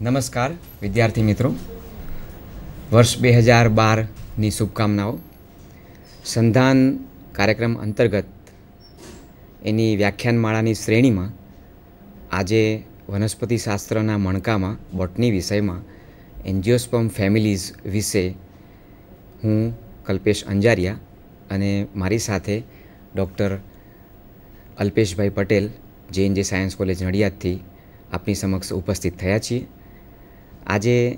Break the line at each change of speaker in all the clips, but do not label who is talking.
નમસ્કાર વિદ્યાર્થી મિત્રો વર્ષ બે હજાર બારની શુભકામનાઓ સંધાન કાર્યક્રમ અંતર્ગત એની વ્યાખ્યાનમાળાની શ્રેણીમાં આજે વનસ્પતિશાસ્ત્રના મણકામાં બોટની વિષયમાં એન્જિયોસ્પમ ફેમિલીઝ વિશે હું કલ્પેશ અંજારિયા અને મારી સાથે ડૉક્ટર અલ્પેશભાઈ પટેલ જે એન જે સાયન્સ કોલેજ નડિયાદથી આપની સમક્ષ ઉપસ્થિત થયા છીએ આજે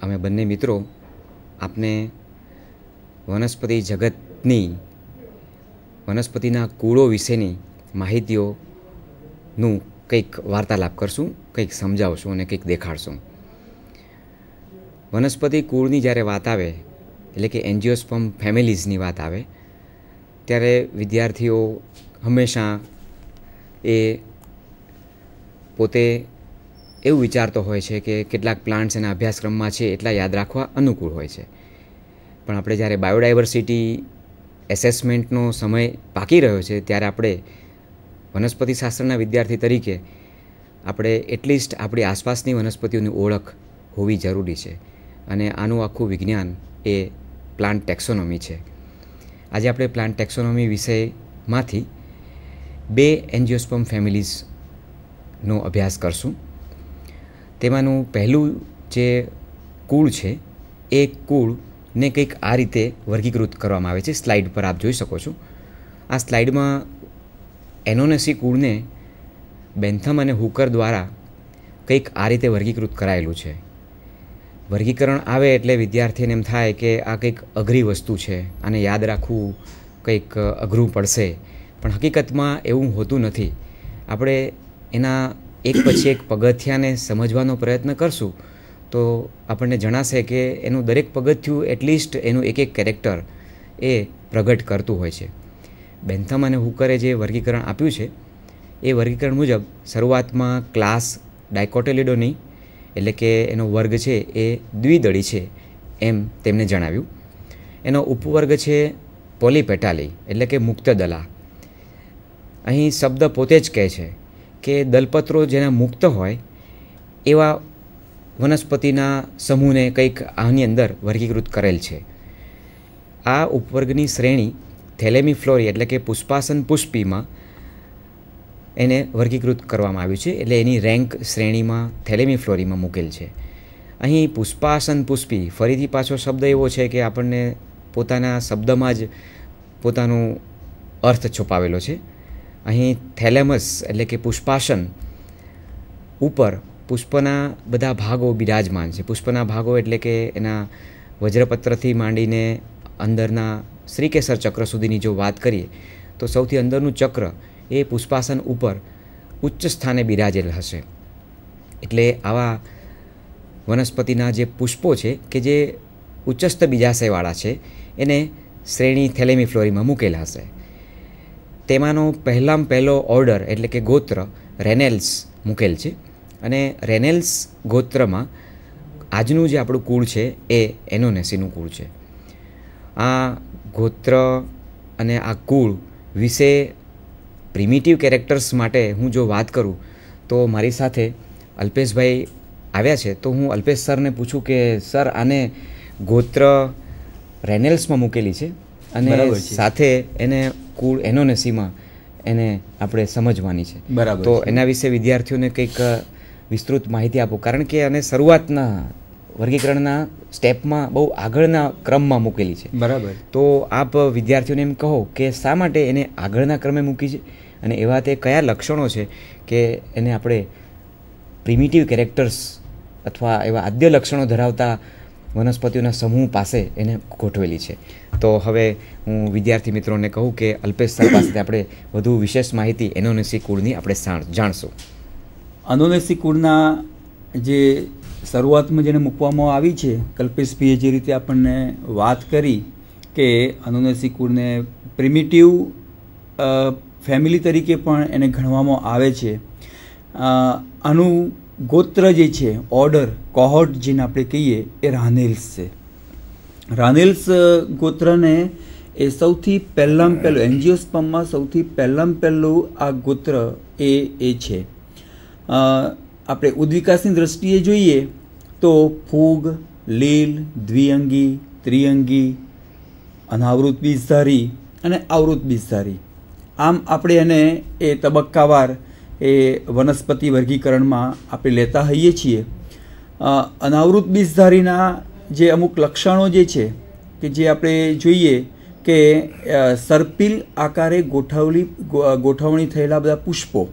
અમે બંને મિત્રો આપને વનસ્પતિ જગતની વનસ્પતિના કુળો વિશેની માહિતીઓનું કંઈક વાર્તાલાપ કરશું કંઈક સમજાવશું અને કંઈક દેખાડશું વનસ્પતિ કુળની જ્યારે વાત આવે એટલે કે એન્જિયોસ્પમ ફેમિલીઝની વાત આવે ત્યારે વિદ્યાર્થીઓ હંમેશા એ પોતે એવું વિચારતો હોય છે કે કેટલાક પ્લાન્ટ્સ એના અભ્યાસક્રમમાં છે એટલા યાદ રાખવા અનુકૂળ હોય છે પણ આપણે જ્યારે બાયોડાયવર્સિટી એસેસમેન્ટનો સમય પાકી રહ્યો છે ત્યારે આપણે વનસ્પતિશાસ્ત્રના વિદ્યાર્થી તરીકે આપણે એટલીસ્ટ આપણી આસપાસની વનસ્પતિઓની ઓળખ હોવી જરૂરી છે અને આનું આખું વિજ્ઞાન એ પ્લાન્ટ ટેક્સોનોમી છે આજે આપણે પ્લાન્ટ ટેક્સોનોમી વિષયમાંથી બે એન્જિયોસ્પમ ફેમિલીઝનો અભ્યાસ કરશું તેમાંનું પહેલું જે કુળ છે એ કુળને કંઈક આ રીતે વર્ગીકૃત કરવામાં આવે છે સ્લાઇડ પર આપ જોઈ શકો છો આ સ્લાઇડમાં એનોનેસી કુળને બેન્થમ અને હુકર દ્વારા કંઈક આ રીતે વર્ગીકૃત કરાયેલું છે વર્ગીકરણ આવે એટલે વિદ્યાર્થીને એમ થાય કે આ કંઈક અઘરી વસ્તુ છે આને યાદ રાખવું કંઈક અઘરું પડશે પણ હકીકતમાં એવું હોતું નથી આપણે એના એક પછી એક પગથિયાને સમજવાનો પ્રયત્ન કરશું તો આપણને જણાશે કે એનું દરેક પગથિયું એટલીસ્ટ એનું એક એક કેરેક્ટર એ પ્રગટ કરતું હોય છે બેન્થમ અને હુકરે જે વર્ગીકરણ આપ્યું છે એ વર્ગીકરણ મુજબ શરૂઆતમાં ક્લાસ ડાયકોટેલિડોની એટલે કે એનો વર્ગ છે એ દ્વિદળી છે એમ તેમણે જણાવ્યું એનો ઉપવર્ગ છે પોલીપેટાલી એટલે કે મુક્ત દલા અહીં શબ્દ પોતે જ કહે છે કે દલપત્રો જેના મુક્ત હોય એવા વનસ્પતિના સમૂહને કંઈક આની અંદર વર્ગીકૃત કરેલ છે આ ઉપવર્ગની શ્રેણી થેલેમી ફ્લોરી એટલે કે પુષ્પાસન પુષ્પીમાં એને વર્ગીકૃત કરવામાં આવ્યું છે એટલે એની રેન્ક શ્રેણીમાં થેલેમી ફ્લોરીમાં મૂકેલ છે અહીં પુષ્પાસન પુષ્પી ફરીથી પાછો શબ્દ એવો છે કે આપણને પોતાના શબ્દમાં જ પોતાનો અર્થ છુપાવેલો છે અહીં થેલેમસ એટલે કે પુષ્પાસન ઉપર પુષ્પના બધા ભાગો બિરાજમાન છે પુષ્પના ભાગો એટલે કે એના વજ્રપત્રથી માંડીને અંદરના શ્રીકેસર ચક્ર સુધીની જો વાત કરીએ તો સૌથી અંદરનું ચક્ર એ પુષ્પાસન ઉપર ઉચ્ચ સ્થાને બિરાજેલ હશે એટલે આવા વનસ્પતિના જે પુષ્પો છે કે જે ઉચ્ચસ્ત બીજાશયવાળા છે એને શ્રેણી થેલેમી ફ્લોરીમાં મૂકેલા હશે તેમાંનો પહેલામાં પહેલો ઓર્ડર એટલે કે ગોત્ર રેનેલ્સ મૂકેલ છે અને રેનેલ્સ ગોત્રમાં આજનું જે આપણું કુળ છે એ એનોનેસીનું કુળ છે આ ગોત્ર અને આ કુળ વિશે પ્રિમિટિવ કેરેક્ટર્સ માટે હું જો વાત કરું તો મારી સાથે અલ્પેશભાઈ આવ્યા છે તો હું અલ્પેશ સરને પૂછું કે સર આને ગોત્ર રેનેલ્સમાં મૂકેલી છે અને સાથે એને કુળ એનો ને એને આપણે સમજવાની છે બરાબર તો એના વિશે વિદ્યાર્થીઓને કંઈક વિસ્તૃત માહિતી આપો કારણ કે અને શરૂઆતના વર્ગીકરણના સ્ટેપમાં બહુ આગળના ક્રમમાં મૂકેલી છે બરાબર તો આપ વિદ્યાર્થીઓને એમ કહો કે શા માટે એને આગળના ક્રમે મૂકી છે અને એવા તે કયા લક્ષણો છે કે એને આપણે પ્રિમિટિવ કેરેક્ટર્સ અથવા એવા આદ્ય લક્ષણો ધરાવતા વનસ્પતિઓના સમૂહ પાસે એને ગોઠવેલી છે તો હવે હું વિદ્યાર્થી મિત્રોને કહું કે અલ્પેશ સર પાસેથી આપણે વધુ વિશેષ માહિતી એનોનેસી
કુળની આપણે જાણશું અનોનેસી કુળના જે શરૂઆતમાં જેને મૂકવામાં આવી છે કલ્પેશભીએ જે રીતે આપણને વાત કરી કે અનુનેસી કુળને પ્રિમિટિવ ફેમિલી તરીકે પણ એને ગણવામાં આવે છે આનું ગોત્ર જે છે ઓર્ડર કોહોટ જેને આપણે કહીએ એ રાનેલ્સ છે રાનેલ્સ ગોત્રને એ સૌથી પહેલાં પહેલું એન્જિયોસ્પમમાં સૌથી પહેલાં પહેલું આ ગોત્ર એ એ છે આપણે ઉદ્વિકાસની દ્રષ્ટિએ જોઈએ તો ફૂગ લીલ દ્વિઅંગી ત્રિઅંગી અનાવૃત બીજધારી અને આવૃત બીજધારી આમ આપણે એને એ તબક્કાવાર એ વનસ્પતિ વર્ગીકરણમાં આપણે લેતા હોઈએ છીએ અનાવૃત બીજધારીના જે અમુક લક્ષણો જે છે કે જે આપણે જોઈએ કે સર્પિલ આકારે ગોઠવલી ગોઠવણી થયેલા બધા પુષ્પો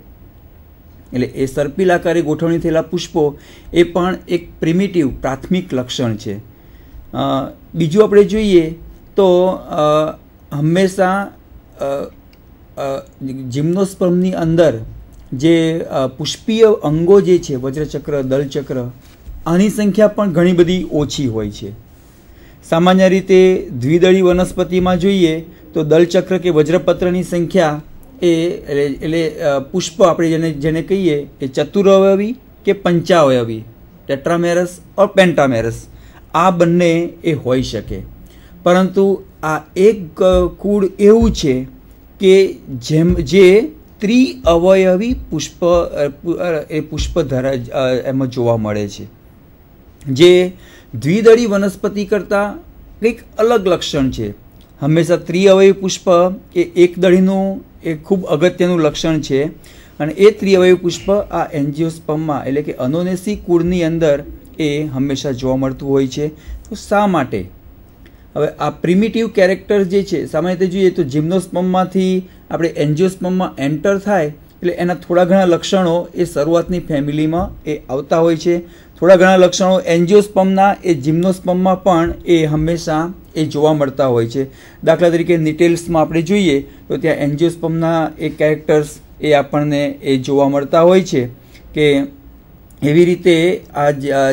એટલે એ સર્પિલ આકારે ગોઠવણી થયેલા પુષ્પો એ પણ એક પ્રિમિટિવ પ્રાથમિક લક્ષણ છે બીજું આપણે જોઈએ તો હંમેશા જિમ્નોસ્પર્મની અંદર જે પુષ્પીય અંગો જે છે વજ્રચક્ર દલચક્ર આની સંખ્યા પણ ઘણી બધી ઓછી હોય છે સામાન્ય રીતે દ્વિદળી વનસ્પતિમાં જોઈએ તો દલચક્ર કે વજ્રપત્રની સંખ્યા એ એટલે પુષ્પ આપણે જેને જેને કહીએ એ ચતુરવયવી કે પંચાવયવી ટેટ્રામેરસ ઓર પેન્ટામેરસ આ બંને એ હોઈ શકે પરંતુ આ એક કુળ એવું છે કે જેમ જે ત્રિઅવયવી પુષ્પ એ પુષ્પ ધરા એમાં જોવા મળે છે જે દ્વિદળી વનસ્પતિ કરતાં કંઈક અલગ લક્ષણ છે હંમેશા ત્રિઅવયવી પુષ્પ એ એકદળીનું એ ખૂબ અગત્યનું લક્ષણ છે અને એ ત્રિઅવયવી પુષ્પ આ એન્જિયોસ્પમમાં એટલે કે અનોનેસી કુળની અંદર એ હંમેશા જોવા મળતું હોય છે તો શા માટે હવે આ પ્રિમિટિવ કેરેક્ટર જે છે સામાન્ય રીતે જોઈએ તો જિમ્નોસ્પમમાંથી આપણે એન્જિયોસ્પમમાં એન્ટર થાય એટલે એના થોડા ઘણા લક્ષણો એ શરૂઆતની ફેમિલીમાં એ આવતા હોય છે થોડા ઘણા લક્ષણો એન્જિયોસ્પમના એ જિમ્નોસ્પમમાં પણ એ હંમેશા એ જોવા મળતા હોય છે દાખલા તરીકે નિટેલ્સમાં આપણે જોઈએ તો ત્યાં એન્જિયોસ્પમના એ કેરેક્ટર્સ એ આપણને એ જોવા મળતા હોય છે કે એવી રીતે આ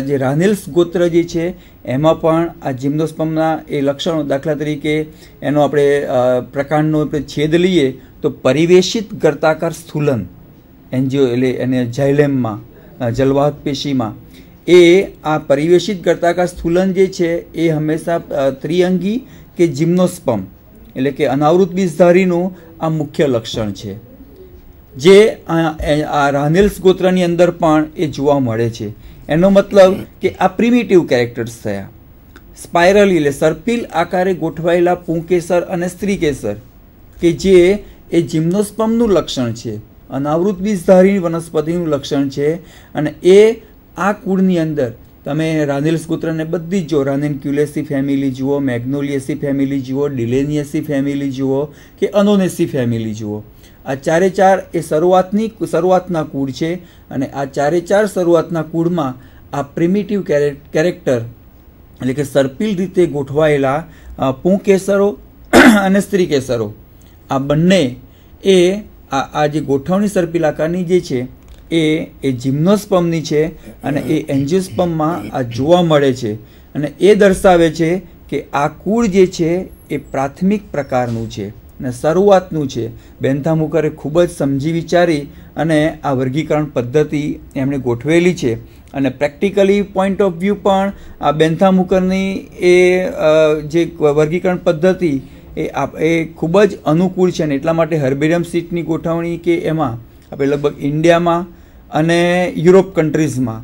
જે રાનેલ્સ ગોત્ર જે છે એમાં પણ આ જિમ્નોસ્પમના એ લક્ષણો દાખલા તરીકે એનો આપણે પ્રકાંડનો આપણે છેદ લઈએ તો પરિવેશિત ગર્તાકાર સ્થૂલન એનજીઓ એટલે એને જાયલેમમાં જલવાહક પેશીમાં એ આ પરિવેશિત ગર્તાકાર સ્થૂલન જે છે એ હંમેશા ત્રિઅંગી કે જિમ્નોસ્પમ એટલે કે અનાવૃત બીજધારીનું આ મુખ્ય લક્ષણ છે જે આ રાનેલ્સ ગોત્રની અંદર પણ એ જોવા મળે છે એનો મતલબ કે આ પ્રિમિટિવ કેરેક્ટર્સ થયા સ્પાયરલ એટલે સર્પિલ આકારે ગોઠવાયેલા પૂંકેસર અને સ્ત્રીકેસર કે જે એ જિમ્નોસ્પમનું લક્ષણ છે અનાવૃત બીજધારી વનસ્પતિનું લક્ષણ છે અને એ આ કુળની અંદર તમે રાનિલ્સ કૂતરાને બધી જ જો રાનિન ક્યુલેસી ફેમિલી જુઓ મેગ્નોલિયસી ફેમિલી જુઓ ડિલેનિયસી ફેમિલી જુઓ કે અનોનેસી ફેમિલી જુઓ આ ચારે ચાર એ શરૂઆતની શરૂઆતના કુળ છે અને આ ચારે ચાર શરૂઆતના કુળમાં આ પ્રિમિટિવ કેરેક્ટર એટલે કે સર્પિલ રીતે ગોઠવાયેલા પૂંકેસરો અને સ્ત્રી કેસરો આ બંને એ આ જે ગોઠવણી સર્પિલ આકારની જે છે એ એ જિમ્નોસ્પમની છે અને એ એન્જિયોસ્પમમાં આ જોવા મળે છે અને એ દર્શાવે છે કે આ કુળ જે છે એ પ્રાથમિક પ્રકારનું છે ને શરૂઆતનું છે બેન્થામુકરે ખૂબ જ સમજી વિચારી અને આ વર્ગીકરણ પદ્ધતિ એમણે ગોઠવેલી છે અને પ્રેક્ટિકલી પોઈન્ટ ઓફ વ્યૂ પણ આ બેન્થામુકરની એ જે વર્ગીકરણ પદ્ધતિ એ આપ એ ખૂબ જ અનુકૂળ છે અને એટલા માટે હર્બેરિયમ સીટની ગોઠવણી કે એમાં આપણે લગભગ ઇન્ડિયામાં અને યુરોપ કન્ટ્રીઝમાં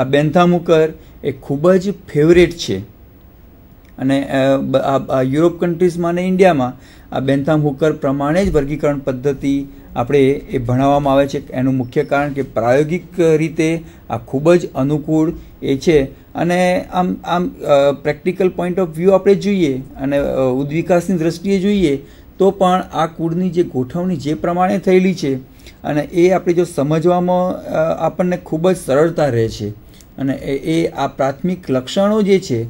આ બેન્થામુકર એ ખૂબ જ ફેવરેટ છે અને આ યુરોપ કન્ટ્રીઝમાં અને ઇન્ડિયામાં આ બેન્થામ હુકર પ્રમાણે જ વર્ગીકરણ પદ્ધતિ આપણે એ ભણાવવામાં આવે છે એનું મુખ્ય કારણ કે પ્રાયોગિક રીતે આ ખૂબ જ અનુકૂળ એ છે અને આમ આમ પ્રેક્ટિકલ પોઈન્ટ ઓફ વ્યૂ આપણે જોઈએ અને ઉદ્વિકાસની દ્રષ્ટિએ જોઈએ તો પણ આ કુળની જે ગોઠવણી જે પ્રમાણે થયેલી છે અને એ આપણે જો સમજવામાં આપણને ખૂબ જ સરળતા રહે છે અને એ આ પ્રાથમિક લક્ષણો જે છે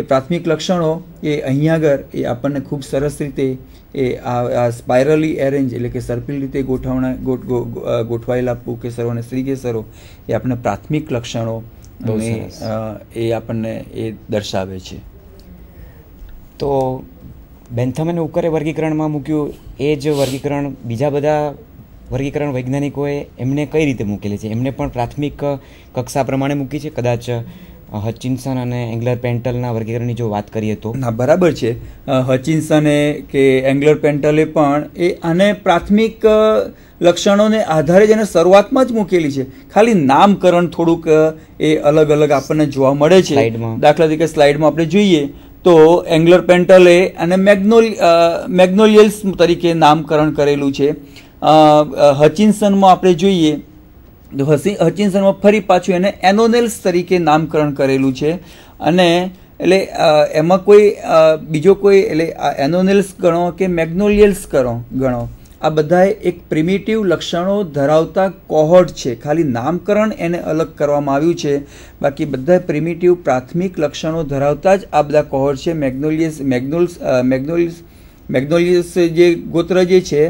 એ પ્રાથમિક લક્ષણો એ અહીંયા આગળ એ આપણને ખૂબ સરસ રીતે એ આ સ્પાયરલી એરેન્જ એટલે કે સર્પિલ રીતે ગોઠવણા ગોઠવાયેલા પુકેસરો અને શ્રીકેસરો એ આપણને પ્રાથમિક લક્ષણો અને એ આપણને એ દર્શાવે છે તો
બેન્થમ ઉકરે વર્ગીકરણમાં મૂક્યું એ જ વર્ગીકરણ બીજા બધા વર્ગીકરણ વૈજ્ઞાનિકોએ એમને કઈ રીતે મૂકેલી છે એમને પણ પ્રાથમિક કક્ષા પ્રમાણે મૂકી છે કદાચ
હચિન્સન અને એંગ્લર પેન્ટલના વર્ગીકરણની જો વાત કરીએ તો ના બરાબર છે હચિન્સને કે એંગ્લર પેન્ટલે પણ એ આને પ્રાથમિક લક્ષણોને આધારે જ એને શરૂઆતમાં જ મૂકેલી છે ખાલી નામકરણ થોડુંક એ અલગ અલગ આપણને જોવા મળે છે દાખલા તરીકે સ્લાઇડમાં આપણે જોઈએ તો એંગ્લર પેન્ટલે અને મેગ્નોલ મેગ્નોલિયલ્સ તરીકે નામકરણ કરેલું છે હચિન્સનમાં આપણે જોઈએ હચિન્સનમાં ફરી પાછું એને એનોનેલ્સ તરીકે નામકરણ કરેલું છે અને એટલે એમાં કોઈ બીજો કોઈ એટલે એનોનેલ્સ ગણો કે મેગ્નોલિયલ્સ ગણો ગણો આ બધા એક પ્રિમિટિવ લક્ષણો ધરાવતા કોહોર્ટ છે ખાલી નામકરણ એને અલગ કરવામાં આવ્યું છે બાકી બધા પ્રિમિટિવ પ્રાથમિક લક્ષણો ધરાવતા જ આ બધા કોહોર્ટ છે મેગ્નોલિયસ મેગ્નોલ્સ મેગ્નોલિયસ મેગ્નોલિયસ જે ગોત્ર જે છે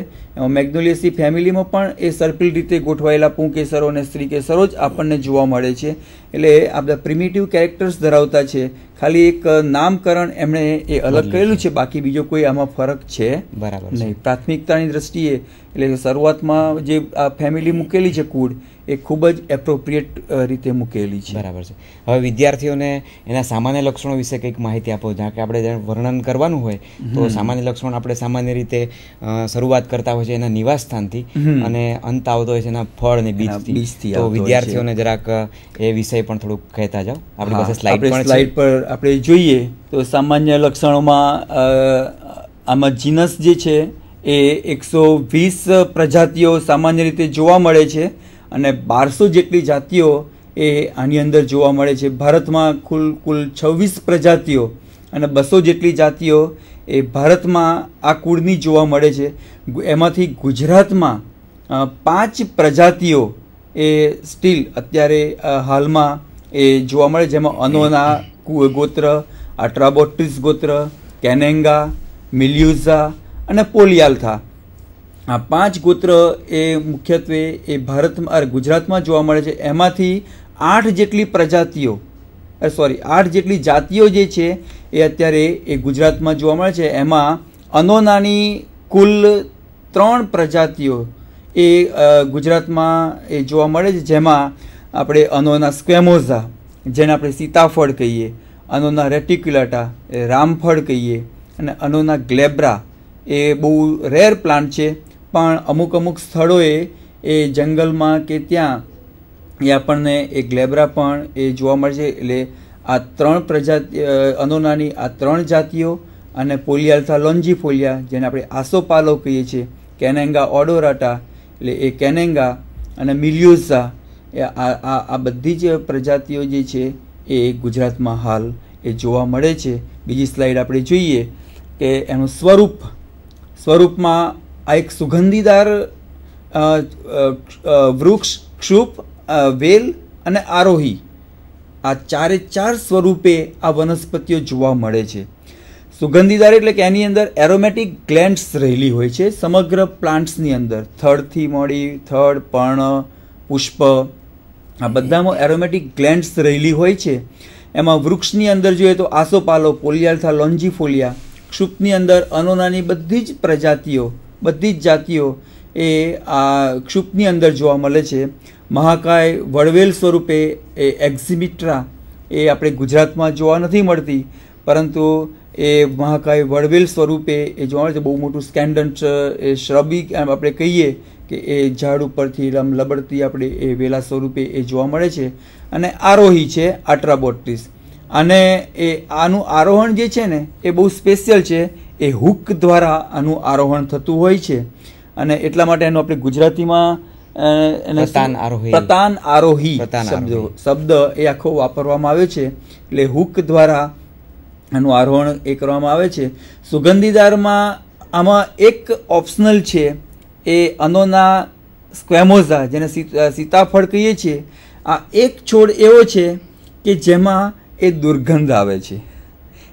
મેગ્નોલિયસી ફેમિલીમાં પણ એ સર્પિલ રીતે ગોઠવાયેલા પુંકેસરો અને સ્ત્રી સ્ત્રીકેસરો જ આપણને જોવા મળે છે એટલે આ બધા પ્રિમેટિવ કેરેક્ટર્સ ધરાવતા છે ખાલી એક નામકરણ એમણે એ અલગ કરેલું છે બાકી બીજો કોઈ આમાં ફરક છે બરાબર નહીં પ્રાથમિકતાની દ્રષ્ટિએ એટલે શરૂઆતમાં જે આ ફેમિલી મૂકેલી છે કુળ એ ખૂબ જ એપ્રોપ્રિએટ રીતે મૂકેલી છે બરાબર છે હવે વિદ્યાર્થીઓને
એના સામાન્ય લક્ષણો વિશે કંઈક માહિતી આપો જ્યાં કે આપણે વર્ણન કરવાનું હોય તો સામાન્ય લક્ષણ આપણે સામાન્ય રીતે શરૂઆત કરતા હોય છે એના નિવાસ સ્થાનથી અને અંત આવતો હોય છે એના ફળ અને બીજથી તો વિદ્યાર્થીઓને જરાક એ વિષય પણ થોડુંક કહેતા જાઓ આપણી પાસે સ્લાઇડ પણ સ્લાઇડ
પર આપણે જોઈએ તો સામાન્ય લક્ષણોમાં આમાં જીનસ જે છે એ એકસો વીસ પ્રજાતિઓ સામાન્ય રીતે જોવા મળે છે અને બારસો જેટલી જાતિઓ એ આની અંદર જોવા મળે છે ભારતમાં કુલ કુલ છવ્વીસ પ્રજાતિઓ અને બસો જેટલી જાતિઓ એ ભારતમાં આ કુળની જોવા મળે છે એમાંથી ગુજરાતમાં પાંચ પ્રજાતિઓ એ સ્ટીલ અત્યારે હાલમાં એ જોવા મળે જેમાં અનોના ગોત્ર અટ્રાબોટ્રીસ ગોત્ર કેનેંગા મિલ્યુઝા અને પોલિયાલથા આ પાંચ ગોત્ર એ મુખ્યત્વે એ ભારતમાં ગુજરાતમાં જોવા મળે છે એમાંથી આઠ જેટલી પ્રજાતિઓ સોરી આઠ જેટલી જાતિઓ જે છે એ અત્યારે એ ગુજરાતમાં જોવા મળે છે એમાં અનોનાની કુલ ત્રણ પ્રજાતિઓ એ ગુજરાતમાં એ જોવા મળે છે જેમાં આપણે અનોના સ્ક્વેમોઝા જેને આપણે સીતાફળ કહીએ અનોના રેટિક્યુલાટા એ રામફળ કહીએ અને અનોના ગ્લેબ્રા એ બહુ રેર પ્લાન્ટ છે પણ અમુક અમુક સ્થળોએ એ જંગલમાં કે ત્યાં એ આપણને એ લેબ્રા પણ એ જોવા મળશે એટલે આ ત્રણ પ્રજાતિ અનોનાની આ ત્રણ જાતિઓ અને પોલિયાલ્થા લોન્જી ફોલિયા જેને આપણે આસોપાલો કહીએ છીએ કેનેંગા ઓડોરાટા એટલે એ કેનેંગા અને મિલિયોઝા એ આ આ બધી જ પ્રજાતિઓ જે છે એ ગુજરાતમાં હાલ એ જોવા મળે છે બીજી સ્લાઇડ આપણે જોઈએ કે એનું સ્વરૂપ સ્વરૂપમાં આ એક સુગંધીદાર વૃક્ષ ક્ષુપ વેલ અને આરોહી આ ચારે ચાર સ્વરૂપે આ વનસ્પતિઓ જોવા મળે છે સુગંધીદાર એટલે કે એની અંદર એરોમેટિક ગ્લેન્ડ્સ રહેલી હોય છે સમગ્ર પ્લાન્ટ્સની અંદર થડથી મોડી થડ પર્ણ પુષ્પ આ બધામાં એરોમેટિક ગ્લેન્ડ્સ રહેલી હોય છે એમાં વૃક્ષની અંદર જોઈએ તો આસોપાલો પોલિયાલ્થા લોન્જીફોલિયા ક્ષુપની અંદર અનોનાની બધી જ પ્રજાતિઓ બધી જ જાતિઓ એ આ ક્ષુપની અંદર જોવા મળે છે મહાકાય વળવેલ સ્વરૂપે એ એક્ઝિબિટ્રા એ આપણે ગુજરાતમાં જોવા નથી મળતી પરંતુ એ મહાકાય વળવેલ સ્વરૂપે એ જોવા મળે છે બહુ મોટું સ્કેન્ડન એ શ્રબી આપણે કહીએ કે એ ઝાડ ઉપરથી રમ લબડતી આપણે એ વેલા સ્વરૂપે એ જોવા મળે છે અને આરોહી છે આટ્રાબોટ્રીસ અને એ આનું આરોહણ જે છે ને એ બહુ સ્પેશિયલ છે એ હુક દ્વારા આનું આરોહણ થતું હોય છે અને એટલા માટે એનું આપણે ગુજરાતીમાં પ્રતાન આરોહી શબ્દ શબ્દ એ આખો વાપરવામાં આવે છે એટલે હૂક દ્વારા આનું આરોહણ એ કરવામાં આવે છે સુગંધીદારમાં આમાં એક ઓપ્શનલ છે એ અનોના સ્ક્વેમોઝા જેને સીતાફળ કહીએ છીએ આ એક છોડ એવો છે કે જેમાં એ દુર્ગંધ આવે છે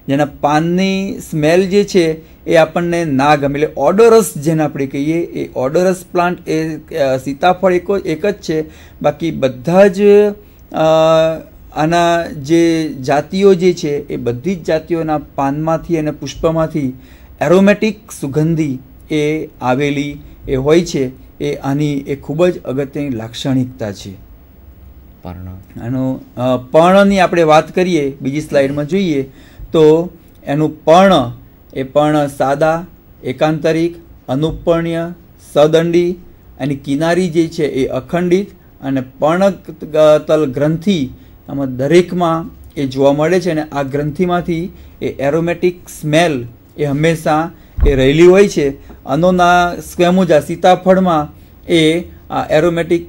જેના પાનની સ્મેલ જે છે એ આપણને ના ગમે એટલે ઓડોરસ જેને આપણે કહીએ એ ઓડોરસ પ્લાન્ટ એ સીતાફળ એક એક જ છે બાકી બધા જ આના જે જાતિઓ જે છે એ બધી જ જાતિઓના પાનમાંથી અને પુષ્પમાંથી એરોમેટિક સુગંધી એ આવેલી એ હોય છે એ આની એ ખૂબ જ અગત્યની લાક્ષણિકતા છે પર્ણ આનો પર્ણની આપણે વાત કરીએ બીજી સ્લાઇડમાં જોઈએ તો એનું પર્ણ એ પર્ણ સાદા એકાંતરિક અનુપર્ણ્ય સદંડી એની કિનારી જે છે એ અખંડિત અને પર્ણતલ ગ્રંથિ આમાં દરેકમાં એ જોવા મળે છે અને આ ગ્રંથિમાંથી એ એરોમેટિક સ્મેલ એ હંમેશા એ રહેલી હોય છે અનોના સ્વયંજ આ સીતાફળમાં એ આ એરોમેટિક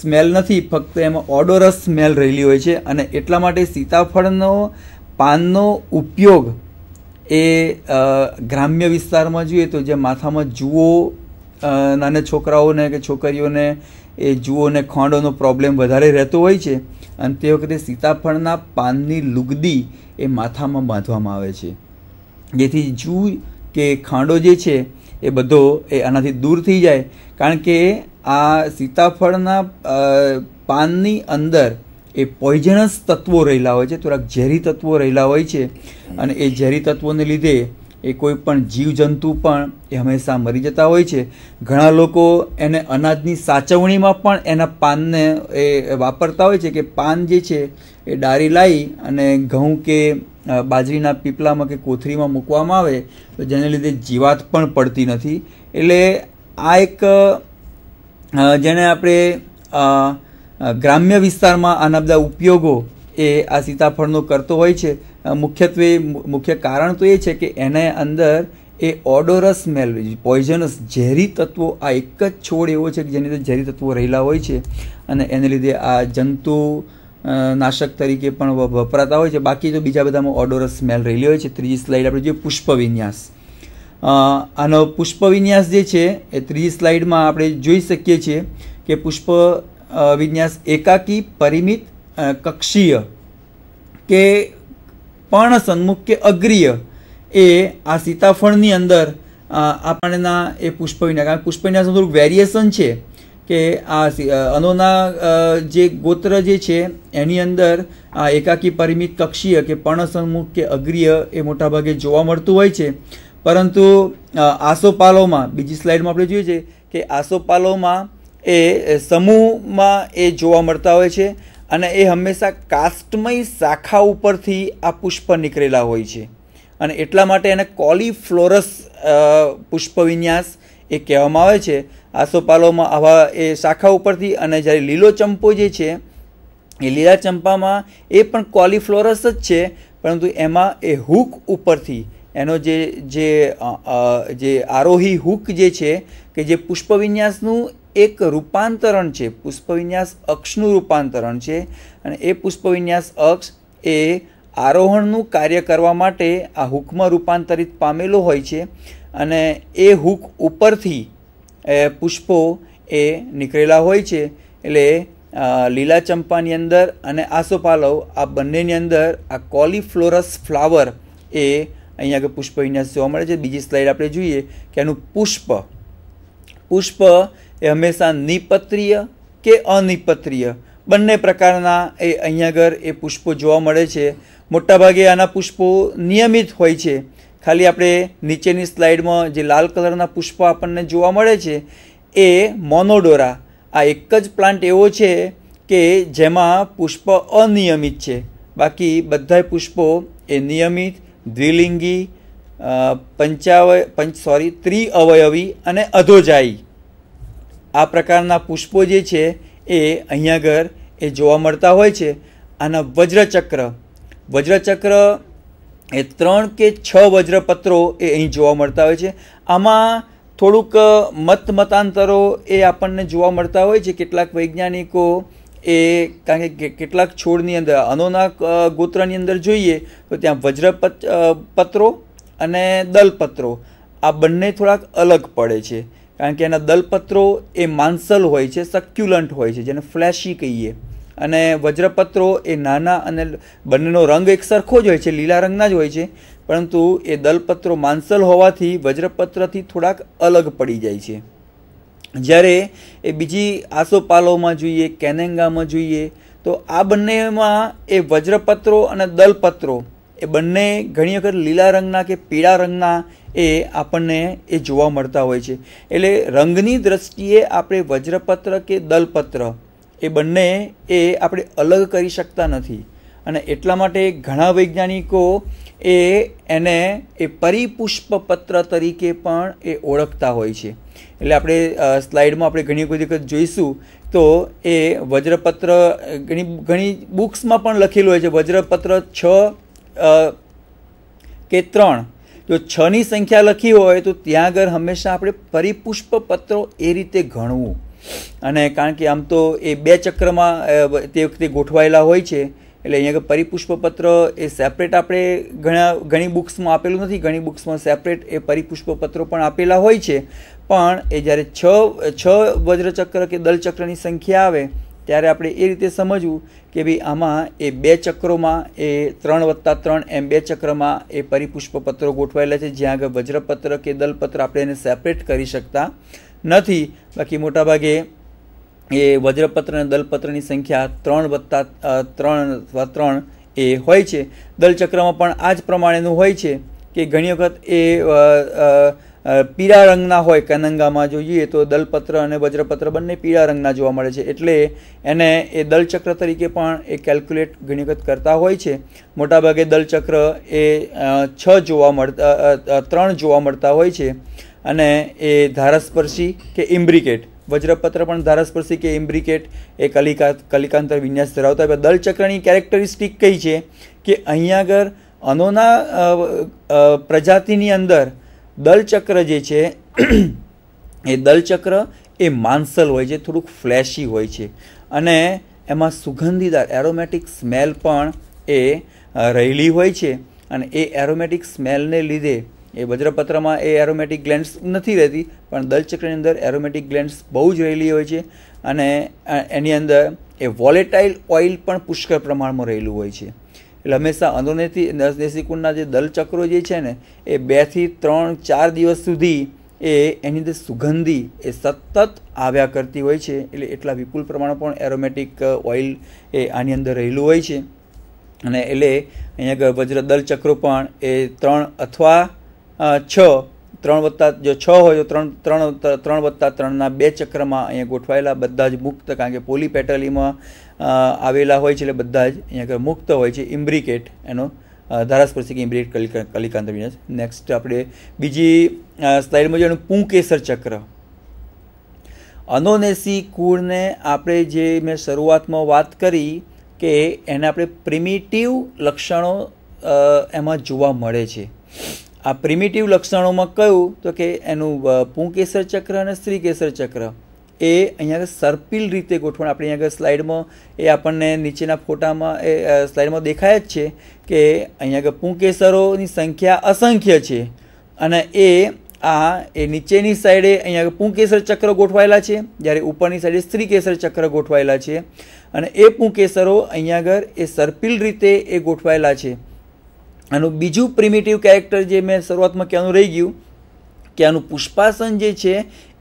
સ્મેલ નથી ફક્ત એમાં ઓડોરસ સ્મેલ રહેલી હોય છે અને એટલા માટે સીતાફળનો પાનનો ઉપયોગ એ ગ્રામ્ય વિસ્તારમાં જોઈએ તો જે માથામાં જુઓ નાના છોકરાઓને કે છોકરીઓને એ જુઓને ખાંડોનો પ્રોબ્લેમ વધારે રહેતો હોય છે અને તે વખતે સીતાફળના પાનની લુગદી એ માથામાં બાંધવામાં આવે છે જેથી જૂ કે ખાંડો જે છે એ બધો એ આનાથી દૂર થઈ જાય કારણ કે આ સીતાફળના પાનની અંદર એ પોઈઝનસ તત્વો રહેલા હોય છે થોડાક ઝેરી તત્વો રહેલા હોય છે અને એ ઝેરી તત્વોને લીધે એ કોઈ પણ જીવજંતુ પણ એ હંમેશા મરી જતા હોય છે ઘણા લોકો એને અનાજની સાચવણીમાં પણ એના પાનને એ વાપરતા હોય છે કે પાન જે છે એ ડારી લાવી અને ઘઉં કે બાજરીના પીપલામાં કે કોથળીમાં મૂકવામાં આવે તો જેને લીધે જીવાત પણ પડતી નથી એટલે આ એક જેને આપણે ગ્રામ્ય વિસ્તારમાં આના બધા ઉપયોગો એ આ સીતાફળનો કરતો હોય છે મુખ્યત્વે મુખ્ય કારણ તો એ છે કે એને અંદર એ ઓડોરસ સ્મેલ પોઈઝનસ ઝેરી તત્વો આ એક જ છોડ એવો છે કે જેની અંદર ઝેરી તત્વો રહેલા હોય છે અને એને લીધે આ જંતુ નાશક તરીકે પણ વપરાતા હોય છે બાકી તો બીજા બધામાં ઓડોરસ સ્મેલ રહેલી હોય છે ત્રીજી સ્લાઇડ આપણે જોઈએ પુષ્પ વિન્યાસ આનો પુષ્પ વિન્યાસ જે છે એ ત્રીજી સ્લાઇડમાં આપણે જોઈ શકીએ છીએ કે પુષ્પ વિન્યાસ એકાકી પરિમિત કક્ષીય કે પણ સન્મુખ કે અગ્રીય એ આ સીતાફળની અંદર આપણના એ પુષ્પ પુષ્પવિન્યાસ કારણ પુષ્પવિન્યાસનું થોડુંક વેરિએશન છે કે આ અનોના જે ગોત્ર જે છે એની અંદર આ એકાકી પરિમિત કક્ષીય કે પર્ણસન્મુખ કે અગ્રીય એ મોટાભાગે જોવા મળતું હોય છે પરંતુ આસોપાલોમાં બીજી સ્લાઇડમાં આપણે જોઈએ છે કે આસોપાલોમાં એ સમૂહમાં એ જોવા મળતા હોય છે અને એ હંમેશા કાસ્ટમય શાખા ઉપરથી આ પુષ્પ નીકળેલા હોય છે અને એટલા માટે એને કોલીફ્લોરસ પુષ્પ વિન્યાસ એ કહેવામાં આવે છે આસોપાલોમાં આવા એ શાખા ઉપરથી અને જ્યારે લીલો ચંપો જે છે એ લીલા ચંપામાં એ પણ કોલીફ્લોરસ જ છે પરંતુ એમાં એ હુક ઉપરથી એનો જે જે જે આરોહી હુક જે છે કે જે પુષ્પ વિન્યાસનું એક રૂપાંતરણ છે પુષ્પવિન્યાસ અક્ષનું રૂપાંતરણ છે અને એ પુષ્પવિન્યાસ અક્ષ એ આરોહણનું કાર્ય કરવા માટે આ હુકમાં રૂપાંતરિત પામેલો હોય છે અને એ હુક ઉપરથી પુષ્પો એ નીકળેલા હોય છે એટલે લીલા ચંપાની અંદર અને આસોપાલવ આ બંનેની અંદર આ કોલીફ્લોરસ ફ્લાવર એ અહીંયા આગળ પુષ્પ જોવા મળે છે બીજી સ્લાઇડ આપણે જોઈએ કે એનું પુષ્પ પુષ્પ એ હંમેશા નિપત્રિય કે અનિપત્રિય બંને પ્રકારના એ અહીંયા આગળ એ પુષ્પો જોવા મળે છે મોટાભાગે આના પુષ્પો નિયમિત હોય છે ખાલી આપણે નીચેની સ્લાઇડમાં જે લાલ કલરના પુષ્પો આપણને જોવા મળે છે એ મોનોડોરા આ એક જ પ્લાન્ટ એવો છે કે જેમાં પુષ્પ અનિયમિત છે બાકી બધાય પુષ્પો એ નિયમિત દ્વિલિંગી પંચાવય પંચ સોરી ત્રિ અવયવી અને અધોજાયી આ પ્રકારના પુષ્પો જે છે એ અહીંયા આગળ એ જોવા મળતા હોય છે આના વજ્રચક્ર વજ્રચક્ર એ ત્રણ કે છ વજ્રપત્રો એ અહીં જોવા મળતા હોય છે આમાં થોડુંક મત મતાંતરો એ આપણને જોવા મળતા હોય છે કેટલાક વૈજ્ઞાનિકો એ કારણ કે કેટલાક છોડની અંદર અનોના ગોત્રની અંદર જોઈએ તો ત્યાં વજ્રપત પત્રો અને દલપત્રો આ બંને થોડાક અલગ પડે છે કારણ કે એના દલપત્રો એ માંસલ હોય છે સક્યુલન્ટ હોય છે જેને ફ્લેશી કહીએ અને વજ્રપત્રો એ નાના અને બંનેનો રંગ એક સરખો જ હોય છે લીલા રંગના જ હોય છે પરંતુ એ દલપત્રો માંસલ હોવાથી વજ્રપત્રથી થોડાક અલગ પડી જાય છે જ્યારે એ બીજી આસોપાલોમાં જોઈએ કેનેંગામાં જોઈએ તો આ બંનેમાં એ વજ્રપત્રો અને દલપત્રો એ બંને ઘણી વખત લીલા રંગના કે પીળા રંગના એ આપણને એ જોવા મળતા હોય છે એટલે રંગની દ્રષ્ટિએ આપણે વજ્રપત્ર કે દલપત્ર એ બંને એ આપણે અલગ કરી શકતા નથી અને એટલા માટે ઘણા વૈજ્ઞાનિકો એ એને એ પરિપુષ્પ પત્ર તરીકે પણ એ ઓળખતા હોય છે એટલે આપણે સ્લાઇડમાં આપણે ઘણી બધી વખત જોઈશું તો એ વજ્રપત્ર ઘણી ઘણી બુક્સમાં પણ લખેલું હોય છે વજ્રપત્ર છ કે ત્રણ જો છની સંખ્યા લખી હોય તો ત્યાં આગળ હંમેશા આપણે પરિપુષ્પ પત્રો એ રીતે ગણવું અને કારણ કે આમ તો એ બે ચક્રમાં તે વખતે ગોઠવાયેલા હોય છે એટલે અહીંયા પરિપુષ્પ પત્ર એ સેપરેટ આપણે ઘણા ઘણી બુક્સમાં આપેલું નથી ઘણી બુક્સમાં સેપરેટ એ પરિપુષ્પ પત્રો પણ આપેલા હોય છે પણ એ જ્યારે છ છ વજ્રચક્ર કે દલચક્રની સંખ્યા આવે ત્યારે આપણે એ રીતે સમજવું કે ભાઈ આમાં એ બે ચક્રોમાં એ ત્રણ વત્તા ત્રણ એમ બે ચક્રમાં એ પરિપુષ્પ પત્રો ગોઠવાયેલા છે જ્યાં આગળ વજ્રપત્ર કે દલપત્ર આપણે એને સેપરેટ કરી શકતા નથી બાકી મોટાભાગે એ વજ્રપત્ર અને દલપત્રની સંખ્યા ત્રણ વત્તા ત્રણ અથવા ત્રણ એ હોય છે દલચક્રમાં પણ આ જ પ્રમાણેનું હોય છે કે ઘણી વખત એ પીળા રંગના હોય કનંગામાં જોઈએ તો દલપત્ર અને વજ્રપત્ર બંને પીળા રંગના જોવા મળે છે એટલે એને એ દલચક્ર તરીકે પણ એ કેલ્ક્યુલેટ ઘણી વખત કરતા હોય છે મોટાભાગે દલચક્ર એ છ જોવા મળતા ત્રણ જોવા મળતા હોય છે અને એ ધારાસ્પર્શી કે ઇમ્બ્રિકેટ વજ્રપત્ર પણ ધારાસ્પર્શી કે ઇમ્બ્રિકેટ એ કલિકા કલિકાંતર વિન્યાસ ધરાવતા હોય દલચક્રની કેરેક્ટરિસ્ટિક કઈ છે કે અહીંયા આગળ અનોના પ્રજાતિની અંદર દલચક્ર જે છે એ દલચક્ર એ માંસલ હોય છે થોડુંક ફ્લેશી હોય છે અને એમાં સુગંધીદાર એરોમેટિક સ્મેલ પણ એ રહેલી હોય છે અને એ એરોમેટિક સ્મેલને લીધે એ વજ્રપત્રમાં એ એરોમેટિક ગ્લેન્ડ્સ નથી રહેતી પણ દલચક્રની અંદર એરોમેટિક ગ્લેન્ડ્સ બહુ જ રહેલી હોય છે અને એની અંદર એ વોલેટાઇલ ઓઇલ પણ પુષ્કળ પ્રમાણમાં રહેલું હોય છે એટલે હંમેશા અનુનેતી દેશીકુંડના જે દલચક્રો જે છે ને એ બેથી ત્રણ ચાર દિવસ સુધી એ એની અંદર સુગંધી એ સતત આવ્યા કરતી હોય છે એટલે એટલા વિપુલ પ્રમાણમાં પણ એરોમેટિક ઓઇલ એ આની અંદર રહેલું હોય છે અને એટલે અહીંયા વજ્ર દલચક્રો પણ એ ત્રણ અથવા છ ત્રણ વત્તા જો છ હોય તો ત્રણ ત્રણ ત્રણ વત્તા ત્રણના બે ચક્રમાં અહીંયા ગોઠવાયેલા બધા જ મુક્ત કારણ કે પોલી પેટલીમાં આવેલા હોય છે એટલે બધા જ અહીંયા મુક્ત હોય છે ઇમ્બ્રિકેટ એનો ધારાસ્પર્શિક ઇમ્બ્રિકેટ કલિકાંત વિન્યાસ નેક્સ્ટ આપણે બીજી સ્લાઇડમાં જોઈએ પૂંકેસર ચક્ર અનોનેસી કુળને આપણે જે મેં શરૂઆતમાં વાત કરી કે એને આપણે પ્રિમિટિવ લક્ષણો એમાં જોવા મળે છે આ પ્રિમિટિવ લક્ષણોમાં કયું તો કે એનું પૂંકેસર ચક્ર અને સ્ત્રીકેસર ચક્ર એ અહીંયા સર્પિલ રીતે ગોઠવણ આપણે અહીંયા સ્લાઇડમાં એ આપણને નીચેના ફોટામાં એ સ્લાઇડમાં દેખાય જ છે કે અહીંયા આગળ પૂંકેસરોની સંખ્યા અસંખ્ય છે અને એ આ એ નીચેની સાઈડે અહીંયા આગળ પૂંકેસર ચક્ર ગોઠવાયેલા છે જ્યારે ઉપરની સાઈડે સ્ત્રી કેસર ચક્ર ગોઠવાયેલા છે અને એ પૂંકેસરો અહીંયા આગળ એ સર્પિલ રીતે એ ગોઠવાયેલા છે આનું બીજું પ્રિમિટિવ કેરેક્ટર જે મેં શરૂઆતમાં કહેવાનું રહી ગયું કે આનું પુષ્પાસન જે છે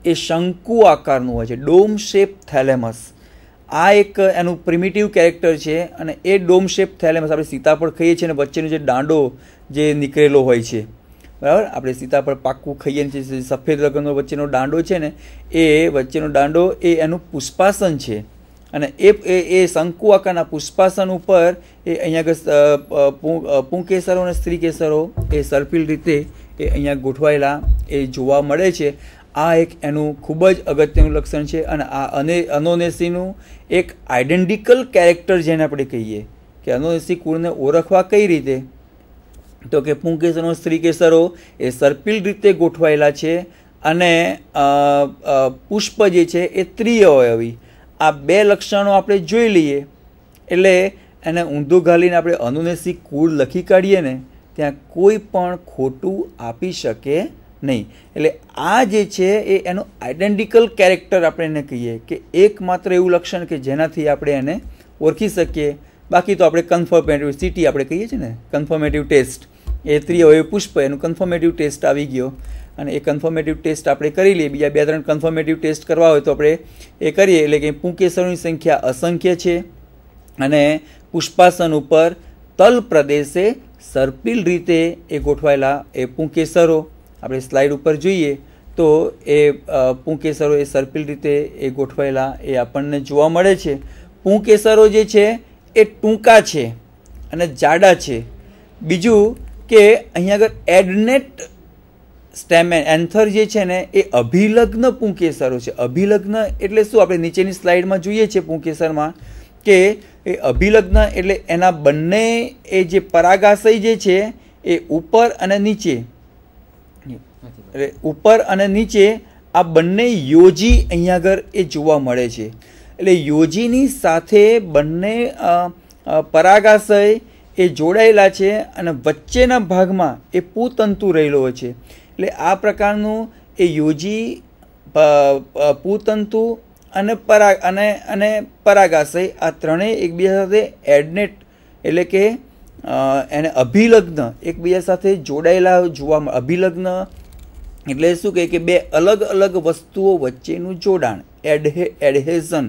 એ શંકુ આકારનું હોય છે ડોમ શેપ થેલેમસ આ એક એનું પ્રિમિટિવ કેરેક્ટર છે અને એ ડોમ શેપ થેલેમસ આપણે સીતાફળ ખાઈએ છીએ અને વચ્ચેનો જે દાંડો જે નીકળેલો હોય છે બરાબર આપણે સીતાફળ પાક્કું ખાઈએ છીએ સફેદ રંગનો વચ્ચેનો દાંડો છે ને એ વચ્ચેનો દાંડો એ એનું પુષ્પાસન છે અને એ એ શંકુ આકારના પુષ્પાસન ઉપર એ અહીંયા પુંકેસરો અને સ્ત્રી કેસરો એ સર્પિલ રીતે એ અહીંયા ગોઠવાયેલા એ જોવા મળે છે આ એક એનું ખૂબ જ અગત્યનું લક્ષણ છે અને આ અને અનોનેસીનું એક આઇડેન્ટિકલ કેરેક્ટર જેને આપણે કહીએ કે અનોનેસી કુળને ઓળખવા કઈ રીતે તો કે પુંકેસરો સ્ત્રી કેસરો એ સર્પિલ રીતે ગોઠવાયેલા છે અને પુષ્પ જે છે એ ત્રિઅવયવી આ બે લક્ષણો આપણે જોઈ લઈએ એટલે એને ઊંધું ઘાલીને આપણે અનુનેસી કુળ લખી કાઢીએ ને ત્યાં કોઈ પણ ખોટું આપી શકે નહીં એટલે આ જે છે એ એનું આઇડેન્ટિકલ કેરેક્ટર આપણે એને કહીએ કે એકમાત્ર એવું લક્ષણ કે જેનાથી આપણે એને ઓળખી શકીએ બાકી તો આપણે કન્ફર્મેટિવ સિટી આપણે કહીએ છીએ ને કન્ફર્મેટિવ ટેસ્ટ એ ત્રિ હવે પુષ્પ એનું કન્ફર્મેટિવ ટેસ્ટ આવી ગયો અને એ કન્ફર્મેટિવ ટેસ્ટ આપણે કરી લઈએ બીજા બે ત્રણ કન્ફર્મેટિવ ટેસ્ટ કરવા હોય તો આપણે એ કરીએ એટલે કે પુંકેસરોની સંખ્યા અસંખ્ય છે અને પુષ્પાસન ઉપર તલ પ્રદેશે સર્પિલ રીતે એ ગોઠવાયેલા એ પુંકેસરો આપણે સ્લાઇડ ઉપર જોઈએ તો એ પુંકેસરો એ સર્પિલ રીતે એ ગોઠવાયેલા એ આપણને જોવા મળે છે પુંકેસરો જે છે એ ટૂંકા છે અને જાડા છે બીજું કે અહીંયા આગળ એડનેટ સ્ટેમ એન્થર જે છે ને એ અભિલગ્ન પુંકેસરો છે અભિલગ્ન એટલે શું આપણે નીચેની સ્લાઇડમાં જોઈએ છીએ પુંકેસરમાં કે એ અભિલગ્ન એટલે એના બંને એ જે પરાગાશય જે છે એ ઉપર અને નીચે એટલે ઉપર અને નીચે આ બંને યોજી અહીંયા આગળ એ જોવા મળે છે એટલે યોજીની સાથે બંને પરાગાશય એ જોડાયેલા છે અને વચ્ચેના ભાગમાં એ પૂતંતુ રહેલો હોય છે એટલે આ પ્રકારનું એ યુજી પૂતંતુ અને પરાગ અને અને પરાગાશય આ ત્રણેય એકબીજા સાથે એડનેટ એટલે કે એને અભિલગ્ન એકબીજા સાથે જોડાયેલા જોવા અભિલગ્ન એટલે શું કહે કે બે અલગ અલગ વસ્તુઓ વચ્ચેનું જોડાણ એડહે એડહેઝન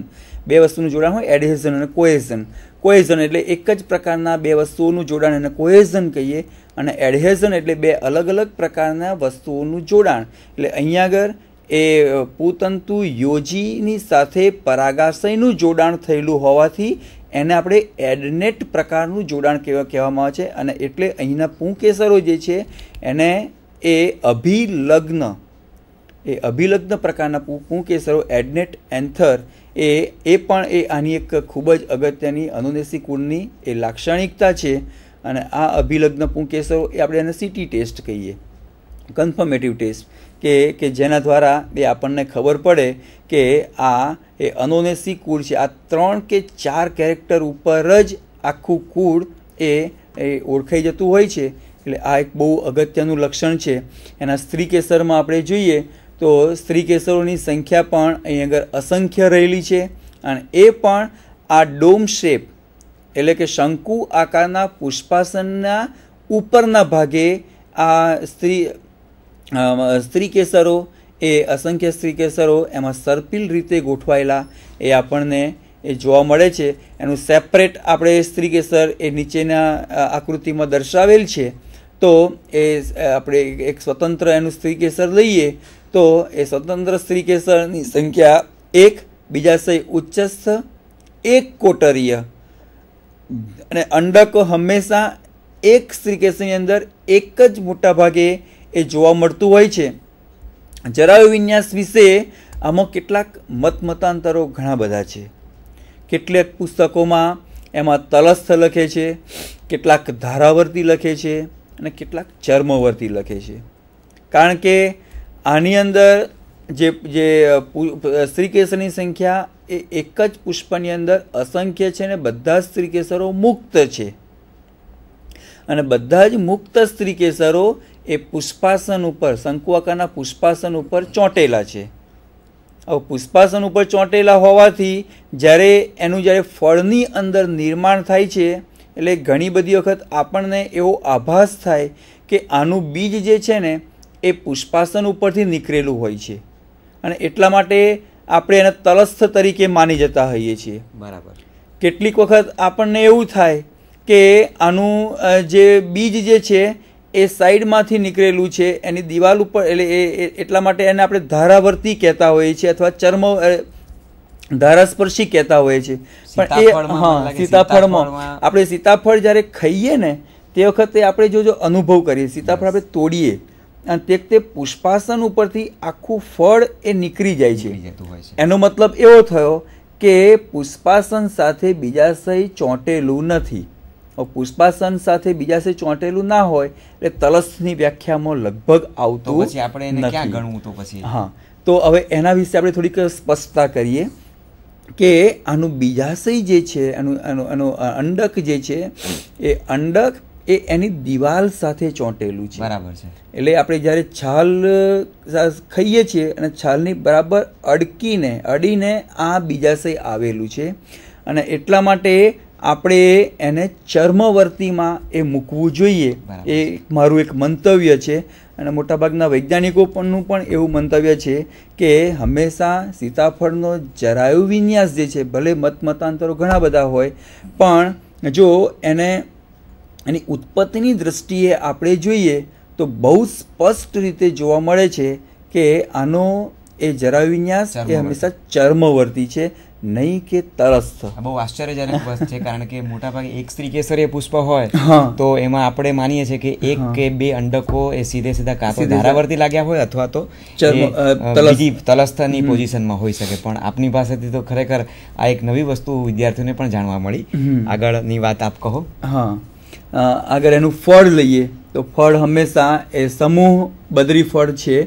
બે વસ્તુનું જોડાણ હોય એડહેઝન અને કોએઝન કોએઝન એટલે એક જ પ્રકારના બે વસ્તુઓનું જોડાણ એને કોએઝન કહીએ અને એડહેઝન એટલે બે અલગ અલગ પ્રકારના વસ્તુઓનું જોડાણ એટલે અહીંયા આગળ એ પૂતંતુ યોજીની સાથે પરાગાશયનું જોડાણ થયેલું હોવાથી એને આપણે એડનેટ પ્રકારનું જોડાણ કહેવા કહેવામાં આવે છે અને એટલે અહીંના પૂંકેસરો જે છે એને એ અભિલગ્ન એ અભિલગ્ન પ્રકારના પુંકેસરો એડનેટ એન્થર એ એ પણ એ આની એક ખૂબ જ અગત્યની અનુદેશી કુળની એ લાક્ષણિકતા છે અને આ અભિલગ્ન પુંકેસરો એ આપણે એને સિટી ટેસ્ટ કહીએ કન્ફર્મેટિવ ટેસ્ટ કે કે જેના દ્વારા એ આપણને ખબર પડે કે આ એ અનોનેસી કુળ છે આ ત્રણ કે ચાર કેરેક્ટર ઉપર જ આખું કુળ એ ઓળખાઈ જતું હોય છે એટલે આ એક બહુ અગત્યનું લક્ષણ છે એના સ્ત્રી કેસરમાં આપણે જોઈએ તો સ્ત્રી કેસરોની સંખ્યા પણ અહીં આગળ અસંખ્ય રહેલી છે અને એ પણ આ ડોમ શેપ એટલે કે શંકુ આકારના પુષ્પાસનના ઉપરના ભાગે આ સ્ત્રી સ્ત્રી કેસરો એ અસંખ્ય સ્ત્રી કેસરો એમાં સર્પિલ રીતે ગોઠવાયેલા એ આપણને એ જોવા મળે છે એનું સેપરેટ આપણે સ્ત્રી કેસર એ નીચેના આકૃતિમાં દર્શાવેલ છે તો એ આપણે એક સ્વતંત્ર એનું સ્ત્રી કેસર લઈએ તો એ સ્વતંત્ર સ્ત્રી કેસરની સંખ્યા એક બીજાશય સહી ઉચ્ચસ્થ એક કોટરીય અને અંડકો હંમેશા એક સ્ત્રીકેશની અંદર એક જ મોટા ભાગે એ જોવા મળતું હોય છે જરાયુ વિન્યાસ વિશે આમાં કેટલાક મતમતાંતરો ઘણા બધા છે કેટલાક પુસ્તકોમાં એમાં તલસ્થ લખે છે કેટલાક ધારાવર્તી લખે છે અને કેટલાક ચર્મવર્તી લખે છે કારણ કે આની અંદર જે જે સ્ત્રીકેશની સંખ્યા એ એક જ પુષ્પની અંદર અસંખ્ય છે ને બધા જ સ્ત્રીકેસરો મુક્ત છે અને બધા જ મુક્ત સ્ત્રીકેસરો એ પુષ્પાસન ઉપર શંકુઆકારના પુષ્પાસન ઉપર ચોંટેલા છે હવે પુષ્પાસન ઉપર ચોંટેલા હોવાથી જ્યારે એનું જ્યારે ફળની અંદર નિર્માણ થાય છે એટલે ઘણી બધી વખત આપણને એવો આભાસ થાય કે આનું બીજ જે છે ને એ પુષ્પાસન ઉપરથી નીકળેલું હોય છે અને એટલા માટે આપણે એને તલસ્થ તરીકે માની જતા હોઈએ છીએ બરાબર કેટલીક વખત આપણને એવું થાય કે આનું જે બીજ જે છે એ સાઈડમાંથી નીકળેલું છે એની દિવાલ ઉપર એટલે એ એટલા માટે એને આપણે ધારાવર્તી કહેતા હોઈએ છીએ અથવા ચર્મ ધારાસ્પર્શી કહેતા હોઈએ છીએ પણ એ હા સીતાફળમાં આપણે સીતાફળ જ્યારે ખાઈએ ને તે વખતે આપણે જો જો અનુભવ કરીએ સીતાફળ આપણે તોડીએ અને તે તે પુષ્પાસન ઉપરથી આખું ફળ એ નીકળી જાય છે એનો મતલબ એવો થયો કે પુષ્પાસન સાથે બીજા બીજાશય ચોંટેલું નથી પુષ્પાસન સાથે બીજા બીજાશય ચોંટેલું ના હોય એટલે તલસની વ્યાખ્યામાં લગભગ આવતું પછી આપણે એને ક્યાં ગણવું તો પછી હા તો હવે એના વિશે આપણે થોડીક સ્પષ્ટતા કરીએ કે આનું બીજાશય જે છે આનું આનું અંડક જે છે એ અંડક એ એની દિવાલ સાથે ચોંટેલું છે બરાબર છે એટલે આપણે જ્યારે છાલ ખાઈએ છીએ અને છાલની બરાબર અડકીને અડીને આ બીજાશય આવેલું છે અને એટલા માટે આપણે એને ચર્મવર્તીમાં એ મૂકવું જોઈએ એ મારું એક મંતવ્ય છે અને મોટાભાગના વૈજ્ઞાનિકો પણનું પણ એવું મંતવ્ય છે કે હંમેશા સીતાફળનો જરાયુ વિન્યાસ જે છે ભલે મત મતાંતરો ઘણા બધા હોય પણ જો એને એની ઉત્પત્તિની દૃષ્ટિએ આપણે જોઈએ તો બહુ સ્પષ્ટ રીતે જોવા મળે છે કે આનો એ જરાવિન્યાસ એ હંમેશા ચર્મવર્તી છે નહીં કે તરસ્થ
બહુ આશ્ચર્યજનક છે કારણ કે મોટાભાગે એક સ્ત્રી કેસરીય પુષ્પ હોય તો એમાં આપણે માનીએ છીએ કે એક કે બે અંડકો એ સીધે સીધા કાં ધારાવર્તી લાગ્યા હોય અથવા તો બીજી તલસ્થની પોઝિશનમાં હોઈ શકે પણ આપની પાસેથી તો ખરેખર આ એક
નવી વસ્તુ વિદ્યાર્થીઓને પણ જાણવા મળી આગળની વાત આપ કહો હા આગળ એનું ફળ લઈએ તો ફળ હંમેશા એ સમૂહ બદરી ફળ છે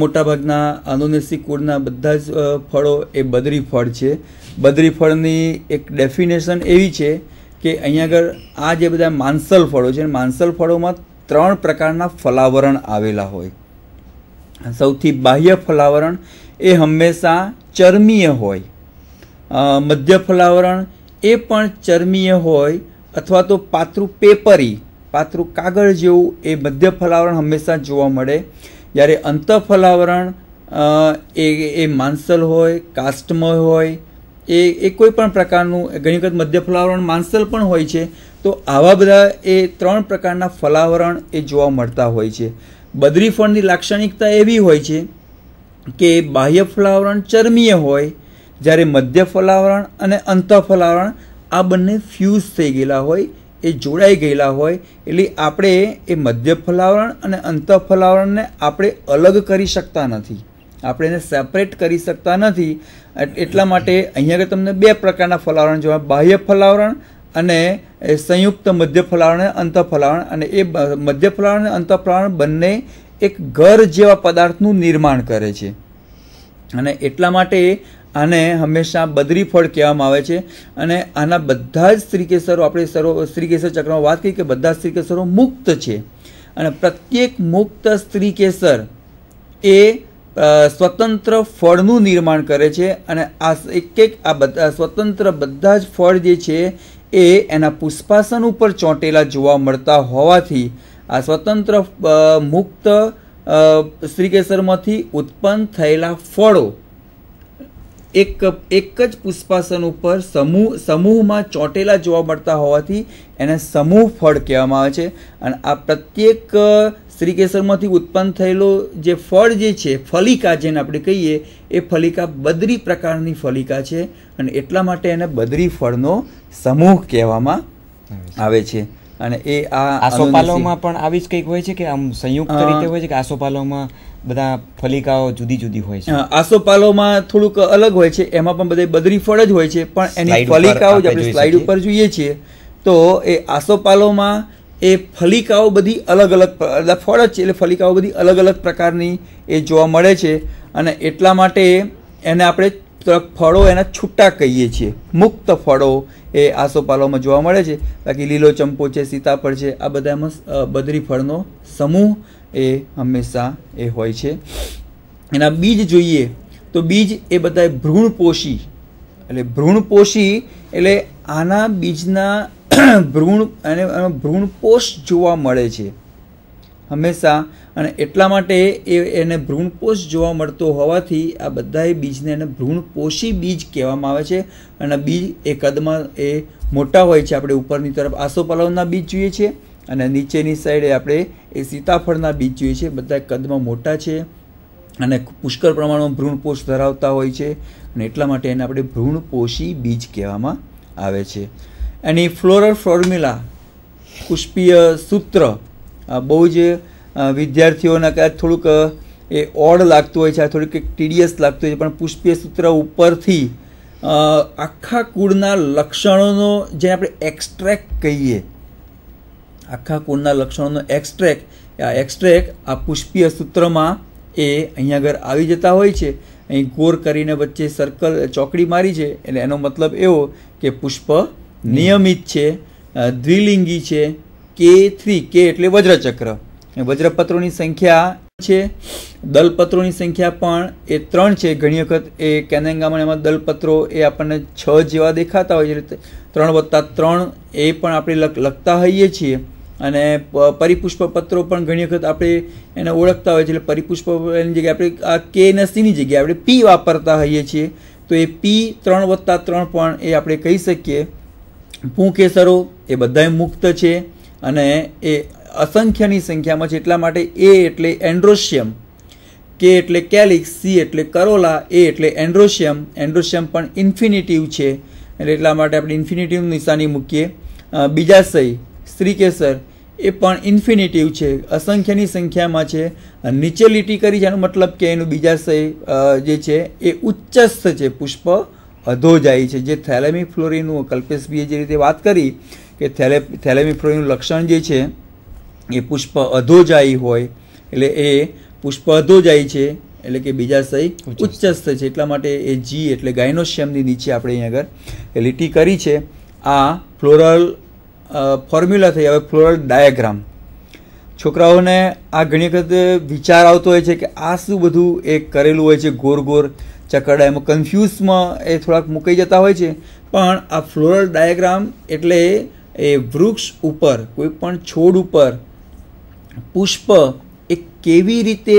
મોટાભાગના અનુનેસી કુળના બધા જ ફળો એ બદરી ફળ છે બદરી ફળની એક ડેફિનેશન એવી છે કે અહીંયા આગળ આ જે બધા માંસલ ફળો છે માંસલ ફળોમાં ત્રણ પ્રકારના ફલાવરણ આવેલા હોય સૌથી બાહ્ય ફલાવરણ એ હંમેશા ચર્મીય હોય મધ્ય ફલાવરણ એ પણ ચર્મીય હોય અથવા તો પાતળું પેપરી પાતળું કાગળ જેવું એ મધ્ય ફલાવરણ હંમેશા જોવા મળે જ્યારે અંત ફલાવરણ એ એ માંસલ હોય કાસ્ટમય હોય એ એ કોઈ પણ પ્રકારનું ઘણી વખત મધ્ય ફલાવરણ માંસલ પણ હોય છે તો આવા બધા એ ત્રણ પ્રકારના ફલાવરણ એ જોવા મળતા હોય છે બદરી ફળની લાક્ષણિકતા એવી હોય છે કે બાહ્ય ફલાવરણ ચર્મીય હોય જ્યારે મધ્ય ફલાવરણ અને અંત ફલાવરણ આ બંને ફ્યુઝ થઈ ગયેલા હોય એ જોડાઈ ગયેલા હોય એટલે આપણે એ મધ્ય ફલાવરણ અને અંત ફલાવરણને આપણે અલગ કરી શકતા નથી આપણે એને સેપરેટ કરી શકતા નથી એટલા માટે અહીંયા તમને બે પ્રકારના ફલાવરણ જોવા બાહ્ય ફલાવરણ અને સંયુક્ત મધ્ય ફલાવરણ અંત ફલાવરણ અને એ મધ્ય ફલાવરણ અને અંત ફલાવરણ બંને એક ઘર જેવા પદાર્થનું નિર્માણ કરે છે અને એટલા માટે આને હંમેશા બદરી ફળ કહેવામાં આવે છે અને આના બધા જ સ્ત્રીકેસરો આપણે સરો સ્ત્રીકેસર ચક્રમાં વાત કરી કે બધા સ્ત્રીકેસરો મુક્ત છે અને પ્રત્યેક મુક્ત સ્ત્રીકેસર એ સ્વતંત્ર ફળનું નિર્માણ કરે છે અને આ એક એક આ બધા સ્વતંત્ર બધા જ ફળ જે છે એ એના પુષ્પાસન ઉપર ચોંટેલા જોવા મળતા હોવાથી આ સ્વતંત્ર મુક્ત શ્રીકેસરમાંથી ઉત્પન્ન થયેલા ફળો એક એક જ પુષ્પાસન ઉપર સમૂહ સમૂહમાં ચોંટેલા જોવા મળતા હોવાથી એને સમૂહ ફળ કહેવામાં આવે છે અને આ પ્રત્યેક શ્રીકેસરમાંથી ઉત્પન્ન થયેલો જે ફળ જે છે ફલિકા જેને આપણે કહીએ એ ફલિકા બદરી પ્રકારની ફલિકા છે અને એટલા માટે એને બદરી ફળનો સમૂહ કહેવામાં આવે છે અને એ આ આસોપાલવમાં
પણ આવી જ કંઈક હોય છે કે આમ સંયુક્ત રીતે હોય છે કે આસોપાલવમાં બધા ફલિકાઓ જુદી જુદી હોય
છે આસોપાલોમાં થોડુંક અલગ હોય છે એમાં પણ બધે બદરી ફળ જ હોય છે પણ એની ફલિકાઓ જ આપણે સ્લાઇડ ઉપર જોઈએ છીએ તો એ આસોપાલોમાં એ ફલિકાઓ બધી અલગ અલગ ફળ જ છે એટલે ફલિકાઓ બધી અલગ અલગ પ્રકારની એ જોવા મળે છે અને એટલા માટે એને આપણે ફળો એના છૂટા કહીએ છીએ મુક્ત ફળો એ આસોપાલોમાં જોવા મળે છે બાકી લીલો ચંપો છે સીતાફળ છે આ બધામાં બદરી ફળનો સમૂહ એ હંમેશા એ હોય છે એના બીજ જોઈએ તો બીજ એ બધા ભ્રૂણપોષી એટલે ભ્રૂણપોષી એટલે આના બીજના ભ્રૂણ અને ભ્રૂણપોષ જોવા મળે છે હંમેશા અને એટલા માટે એ એને ભ્રૂણપોષ જોવા મળતો હોવાથી આ બધાએ બીજને એને ભ્રૂણપોષી બીજ કહેવામાં આવે છે અને બીજ એ કદમાં એ મોટા હોય છે આપણે ઉપરની તરફ આસોપાલવના બીજ જોઈએ છીએ અને નીચેની સાઈડે આપણે એ સીતાફળના બીજ જોઈએ છે બધા કદમાં મોટા છે અને પુષ્કળ પ્રમાણમાં ભ્રૂણપોષ ધરાવતા હોય છે અને એટલા માટે એને આપણે ભ્રૂણપોષી બીજ કહેવામાં આવે છે એની ફ્લોરલ ફોર્મ્યુલા પુષ્પીય સૂત્ર બહુ જ વિદ્યાર્થીઓના કદાચ થોડુંક એ ઓડ લાગતું હોય છે આ થોડીક ટીડીએસ લાગતું હોય છે પણ પુષ્પીય સૂત્ર ઉપરથી આખા કુળના લક્ષણોનો જે આપણે એક્સ્ટ્રેક્ટ કહીએ આખા કુળના લક્ષણોનો એક્સ્ટ્રેક આ એક્સ્ટ્રેક આ પુષ્પીય સૂત્રમાં એ અહીંયા આગળ આવી જતા હોય છે અહીં ગોર કરીને વચ્ચે સર્કલ ચોકડી મારી છે એટલે એનો મતલબ એવો કે પુષ્પ નિયમિત છે દ્વિલિંગી છે કે થ્રી કે એટલે વજ્રચક્ર વજ્રપત્રોની સંખ્યા છે દલપત્રોની સંખ્યા પણ એ ત્રણ છે ઘણી વખત એ કેનેંગામાં એમાં દલપત્રો એ આપણને છ જેવા દેખાતા હોય છે ત્રણ વત્તા ત્રણ એ પણ આપણે લખતા હોઈએ છીએ અને પરિપુષ્પ પત્રો પણ ઘણી વખત આપણે એને ઓળખતા હોય છે એટલે પરિપુષ્પ એની જગ્યાએ આપણે આ કે અને સીની જગ્યાએ આપણે પી વાપરતા હોઈએ છીએ તો એ પી ત્રણ વત્તા ત્રણ પણ એ આપણે કહી શકીએ પૂંકેસરો એ બધાય મુક્ત છે અને એ અસંખ્યની સંખ્યામાં છે એટલા માટે એ એટલે એન્ડ્રોશિયમ કે એટલે કેલિક્સ સી એટલે કરોલા એ એટલે એન્ડ્રોશિયમ એન્ડ્રોશિયમ પણ ઇન્ફિનિટિવ છે એટલે એટલા માટે આપણે ઇન્ફિનિટિવ નિશાની મૂકીએ બીજાશય શ્રીકેસર એ પણ ઇન્ફિનિટિવ છે અસંખ્યની સંખ્યામાં છે નીચે લીટી કરી છે એનો મતલબ કે એનું બીજાશય જે છે એ ઉચ્ચસ્થ છે પુષ્પ અધો જાય છે જે થેલેમી ફ્લોરીનું કલ્પેશભીએ જે રીતે વાત કરી કે થેલે થેલેમિક ફ્લોરીનું લક્ષણ જે છે એ પુષ્પ અધોજાઈ હોય એટલે એ પુષ્પ અધોજાઈ છે એટલે કે બીજા બીજાશય ઉચ્ચસ્થ છે એટલા માટે એ જી એટલે ગાયનોશિયમની નીચે આપણે અહીં આગળ લીટી કરી છે આ ફ્લોરલ ફોર્મ્યુલા થઈ હવે ફ્લોરલ ડાયાગ્રામ છોકરાઓને આ ઘણી વખત વિચાર આવતો હોય છે કે આ શું બધું એ કરેલું હોય છે ગોર ગોર ચકરડા એમાં કન્ફ્યુઝમાં એ થોડાક મૂકાઈ જતા હોય છે પણ આ ફ્લોરલ ડાયાગ્રામ એટલે એ વૃક્ષ ઉપર કોઈ પણ છોડ ઉપર પુષ્પ એ કેવી રીતે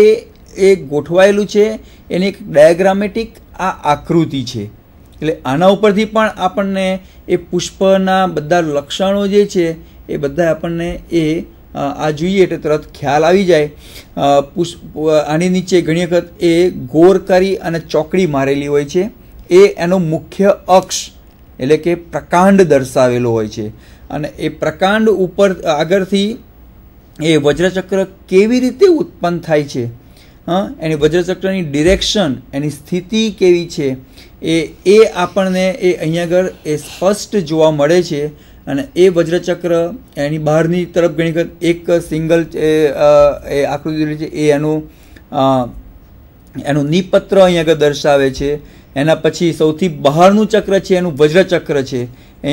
એ ગોઠવાયેલું છે એની એક ડાયાગ્રામેટિક આ આકૃતિ છે એટલે આના ઉપરથી પણ આપણને એ પુષ્પના બધા લક્ષણો જે છે એ બધા આપણને એ આ જોઈએ એટલે તરત ખ્યાલ આવી જાય પુષ્પ આની નીચે ઘણી વખત એ ગોર કરી અને ચોકડી મારેલી હોય છે એ એનો મુખ્ય અક્ષ એટલે કે પ્રકાંડ દર્શાવેલો હોય છે અને એ પ્રકાંડ ઉપર આગળથી એ વજ્રચક્ર કેવી રીતે ઉત્પન્ન થાય છે હં એની વજ્રચક્રની ડિરેક્શન એની સ્થિતિ કેવી છે એ એ આપણને એ અહીંયા આગળ એ સ્પષ્ટ જોવા મળે છે અને એ વજ્રચક્ર એની બહારની તરફ ઘણી વખત એક સિંગલ એ આકૃતિ છે એ એનું એનું નિપત્ર અહીંયા આગળ દર્શાવે છે એના પછી સૌથી બહારનું ચક્ર છે એનું વજ્રચક્ર છે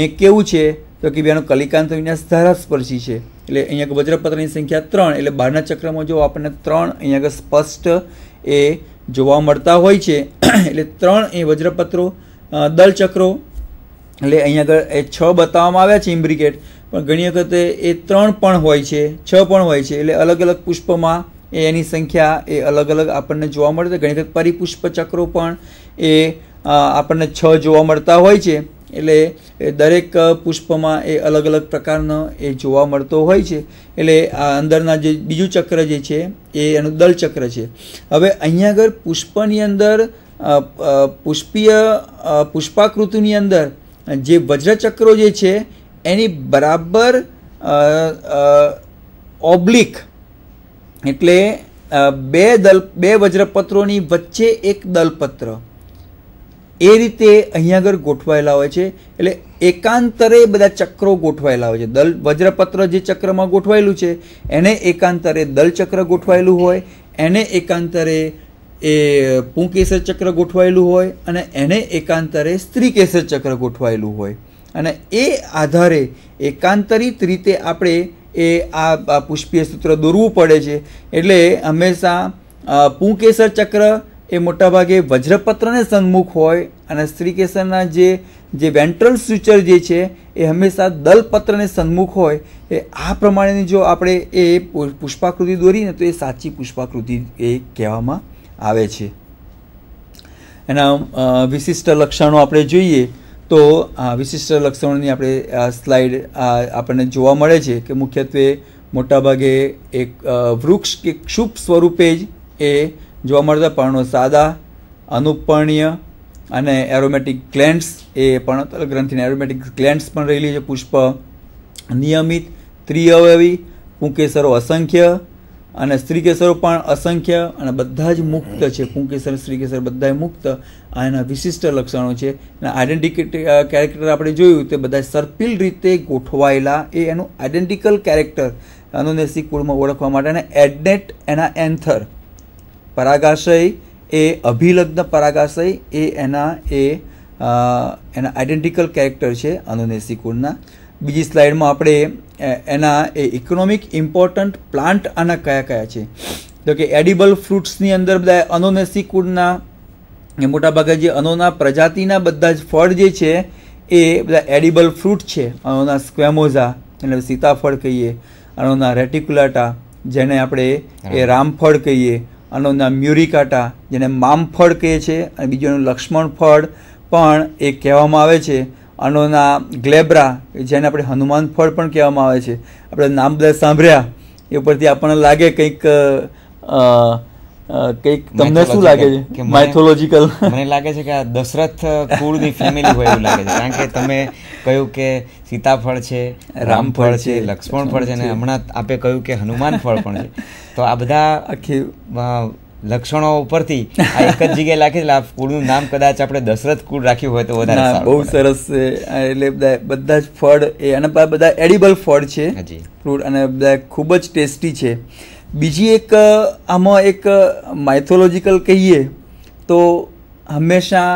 એ કેવું છે તો કે બેનો કલિકાંત વિન્યાસ ધારાસ્પર્શી છે એટલે અહીંયા વજ્રપત્રની સંખ્યા ત્રણ એટલે બહારના ચક્રમાં જો આપણને ત્રણ અહીંયા આગળ સ્પષ્ટ એ જોવા મળતા હોય છે એટલે ત્રણ એ વજ્રપત્રો દલ ચક્રો એટલે અહીંયા આગળ એ છ બતાવવામાં આવ્યા છે ઇમ્બ્રિકેટ પણ ઘણી વખતે એ ત્રણ પણ હોય છે છ પણ હોય છે એટલે અલગ અલગ પુષ્પમાં એ એની સંખ્યા એ અલગ અલગ આપણને જોવા મળે છે ઘણી વખત પરિપુષ્પ ચક્રો પણ એ આપણને છ જોવા મળતા હોય છે એટલે દરેક પુષ્પમાં એ અલગ અલગ પ્રકારનો એ જોવા મળતો હોય છે એટલે આ અંદરના જે બીજું ચક્ર જે છે એ એનું દલ ચક્ર છે હવે અહીંયા આગળ પુષ્પની અંદર પુષ્પીય પુષ્પાકૃતિની અંદર જે વજ્રચક્રો જે છે એની બરાબર ઓબ્લિક એટલે બે દલ બે વજ્રપત્રોની વચ્ચે એક દલપત્ર એ રીતે અહીંયા આગળ ગોઠવાયેલા હોય છે એટલે એકાંતરે બધા ચક્રો ગોઠવાયેલા હોય છે દલ વજ્રપત્ર જે ચક્રમાં ગોઠવાયેલું છે એને એકાંતરે દલ ચક્ર ગોઠવાયેલું હોય એને એકાંતરે એ પુંકેસર ચક્ર ગોઠવાયેલું હોય અને એને એકાંતરે સ્ત્રી કેસર ચક્ર ગોઠવાયેલું હોય અને એ આધારે એકાંતરિત રીતે આપણે એ આ પુષ્પીય સૂત્ર દોરવું પડે છે એટલે હંમેશા પુંકેસર ચક્ર એ મોટાભાગે વજ્રપત્રને સન્મુખ હોય અને સ્ત્રીકેસરના જે જે વેન્ટ્રલ ફ્યુચર જે છે એ હંમેશા દલપત્રને સન્મુખ હોય એ આ પ્રમાણેની જો આપણે એ પુષ્પાકૃતિ દોરીને તો એ સાચી પુષ્પાકૃતિ એ કહેવામાં આવે છે એના વિશિષ્ટ લક્ષણો આપણે જોઈએ તો વિશિષ્ટ લક્ષણોની આપણે સ્લાઇડ આપણને જોવા મળે છે કે મુખ્યત્વે મોટાભાગે એક વૃક્ષ કે ક્ષુપ સ્વરૂપે જ એ જોવા મળશે પર્ણો સાદા અનુપર્ણીય અને એરોમેટિક ગ્લેન્ડ્સ એ પર્ણતલ ગ્રંથિને એરોમેટિક ગ્લેન્ડ્સ પણ રહેલી છે પુષ્પ નિયમિત ત્રિઅવયવી પુંકેસરો અસંખ્ય અને સ્ત્રીકેસરો પણ અસંખ્ય અને બધા જ મુક્ત છે પુંકેસર સ્ત્રીકેસર બધા મુક્ત આ એના વિશિષ્ટ લક્ષણો છે અને આઈડેન્ટિટી કેરેક્ટર આપણે જોયું તે બધા સર્પિલ રીતે ગોઠવાયેલા એ એનું આઇડેન્ટિકલ કેરેક્ટર અનુનેસી કુળમાં ઓળખવા માટે અને એડનેટ એના એન્થર પરાગાશય એ અભિલગ્ન પરાગાશય એ એના એ એના આઇડેન્ટિકલ કેરેક્ટર છે અનુનેસિકોડના બીજી સ્લાઇડમાં આપણે એના એ ઇકોનોમિક ઇમ્પોર્ટન્ટ પ્લાન્ટ આના કયા કયા છે તો કે એડિબલ ફ્રૂટ્સની અંદર બધા અનોનેસિકુડના એ મોટાભાગે જે અનોના પ્રજાતિના બધા જ ફળ જે છે એ બધા એડિબલ ફ્રૂટ છે અનોના સ્ક્વેમોઝા એટલે સીતાફળ કહીએ અનોના રેટિક્યુલાટા જેને આપણે એ રામફળ કહીએ આનો નામ મ્યુરિકાટા જેને મામફળ કહે છે અને બીજું લક્ષ્મણ ફળ પણ એ કહેવામાં આવે છે આનો નામ ગ્લેબ્રા જેને આપણે હનુમાન ફળ પણ કહેવામાં આવે છે આપણે નામ બધા સાંભળ્યા એ ઉપરથી આપણને લાગે કંઈક કંઈક તમને શું લાગે છે માઇથોલોજીકલ મને લાગે છે કે આ દશરથ કુળની ફેમિલી હોય એવું લાગે છે કારણ કે
તમે કહ્યું કે સીતાફળ છે રામફળ છે લક્ષ્મણ ફળ છે અને હમણાં આપે કહ્યું કે હનુમાન ફળ પણ છે તો આ બધા આખી લક્ષણો ઉપરથી
આ એક જ જગ્યાએ લખી આ કુળનું નામ કદાચ આપણે દશરથ કુળ રાખ્યું હોય તો વધારે બહુ સરસ છે એટલે બધા બધા જ ફળ એ અને બધા એડિબલ ફળ છે હજી ફ્રૂટ અને બધા ખૂબ જ ટેસ્ટી છે બીજી એક આમાં એક માઇથોલોજીકલ કહીએ તો હંમેશા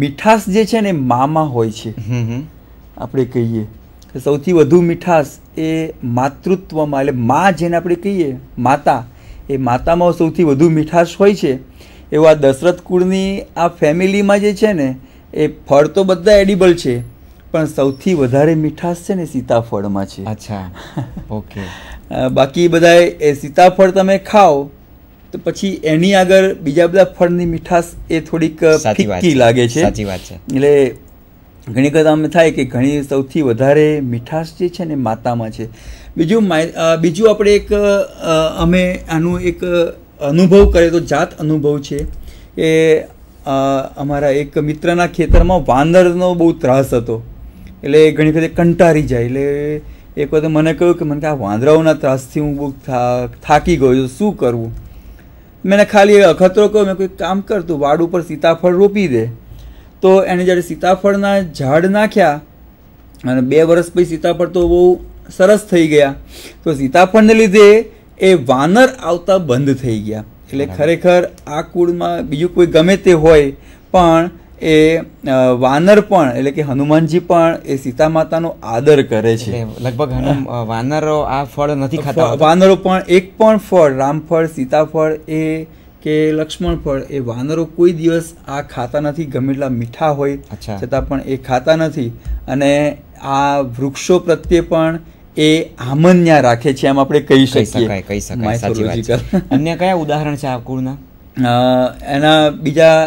મીઠાશ જે છે ને મામાં હોય છે આપણે કહીએ કે સૌથી વધુ મીઠાશ એ માતૃત્વમાં એટલે મા જેને આપણે કહીએ માતા એ માતામાં સૌથી વધુ મીઠાશ હોય છે એવું આ દશરથ કુળની આ ફેમિલીમાં જે છે ને એ ફળ તો બધા એડિબલ છે પણ સૌથી વધારે મીઠાશ છે ને સીતાફળમાં છે અચ્છા ઓકે બાકી બધા એ સીતાફળ તમે ખાઓ તો પછી એની આગળ બીજા બધા ફળની મીઠાશ એ થોડીક ફીકી લાગે છે સાચી વાત છે એટલે ઘણી વખત આમ થાય કે ઘણી સૌથી વધારે મીઠાશ જે છે ને માતામાં છે બીજું બીજું આપણે એક અમે આનું એક અનુભવ કર્યો તો જાત અનુભવ છે એ અમારા એક મિત્રના ખેતરમાં વાંદરનો બહુ ત્રાસ હતો એટલે ઘણી વખત કંટારી જાય એટલે એક વખત મને કહ્યું કે મને કે આ વાંદરાઓના ત્રાસથી હું બહુ થાકી ગયો છું શું કરવું મેં ખાલી અખતરો કહ્યું મેં કોઈ કામ કરતું વાડ ઉપર સીતાફળ રોપી દે તો એણે જ્યારે સીતાફળના ઝાડ નાખ્યા અને બે વર્ષ પછી સીતાફળ તો બહુ સરસ થઈ ગયા તો સીતાફળને લીધે એ વાનર આવતા બંધ થઈ ગયા એટલે ખરેખર આ કુળમાં બીજું કોઈ ગમે તે હોય પણ એ વાનર પણ એટલે કે હનુમાનજી પણ એ સીતા માતાનો આદર કરે છે લગભગ વાનરો આ ફળ નથી ખાતા વાનરો પણ એક પણ ફળ રામફળ સીતાફળ એ કે લક્ષ્મણ ફળ એ વાનરો કોઈ દિવસ આ ખાતા નથી ગમે એટલા મીઠા હોય છતાં પણ એ ખાતા નથી અને આ વૃક્ષો પ્રત્યે પણ એ આમન્યા રાખે છે એમ આપણે કહી શકીએ કહી શકાય અન્ય કયા ઉદાહરણ છે આ કુળના એના બીજા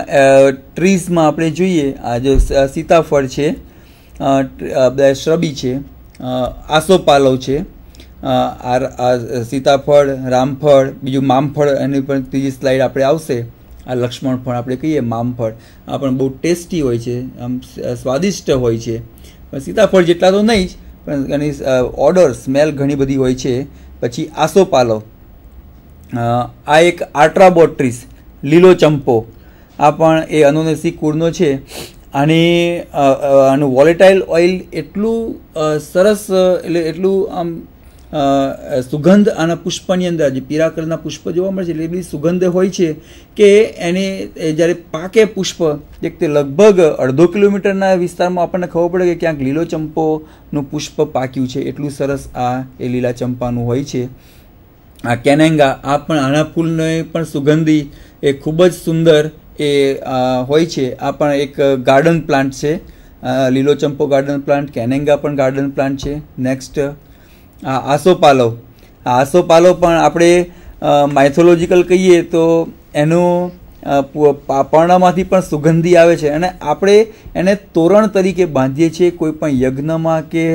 ટ્રીઝમાં આપણે જોઈએ આ જો સીતાફળ છે શ્રબી છે આસોપાલવ છે આ સીતાફળ રામફળ બીજું મામફળ એની પણ ત્રીજી સ્લાઇડ આપણે આવશે આ લક્ષ્મણ ફળ આપણે કહીએ મામફળ આ પણ બહુ ટેસ્ટી હોય છે આમ સ્વાદિષ્ટ હોય છે પણ સીતાફળ જેટલા તો નહીં જ પણ એની ઓર્ડર સ્મેલ ઘણી બધી હોય છે પછી આસોપાલો આ એક આર્ટ્રાબોટ્રીસ લીલો ચંપો આ પણ એ અનુનસી કુળનો છે અને આનું વોલેટાઇલ ઓઇલ એટલું સરસ એટલે એટલું આમ સુગંધ આના પુષ્પની અંદર જે પીળા કલરના પુષ્પ જોવા મળે છે એટલે બધી સુગંધ હોય છે કે એને જ્યારે પાકે પુષ્પ એક તે લગભગ અડધો કિલોમીટરના વિસ્તારમાં આપણને ખબર પડે કે ક્યાંક લીલો ચંપોનું પુષ્પ પાક્યું છે એટલું સરસ આ એ લીલા ચંપાનું હોય છે આ કેનેંગા આ પણ આના ફૂલને પણ સુગંધી એ ખૂબ જ સુંદર એ હોય છે આ પણ એક ગાર્ડન પ્લાન્ટ છે લીલો ચંપો ગાર્ડન પ્લાન્ટ કેનેંગા પણ ગાર્ડન પ્લાન્ટ છે નેક્સ્ટ આ આસોપાલવ આ આસોપાલવ પણ આપણે માઇથોલોજીકલ કહીએ તો એનું પારણામાંથી પણ સુગંધી આવે છે અને આપણે એને તોરણ તરીકે બાંધીએ છીએ કોઈ પણ યજ્ઞમાં કે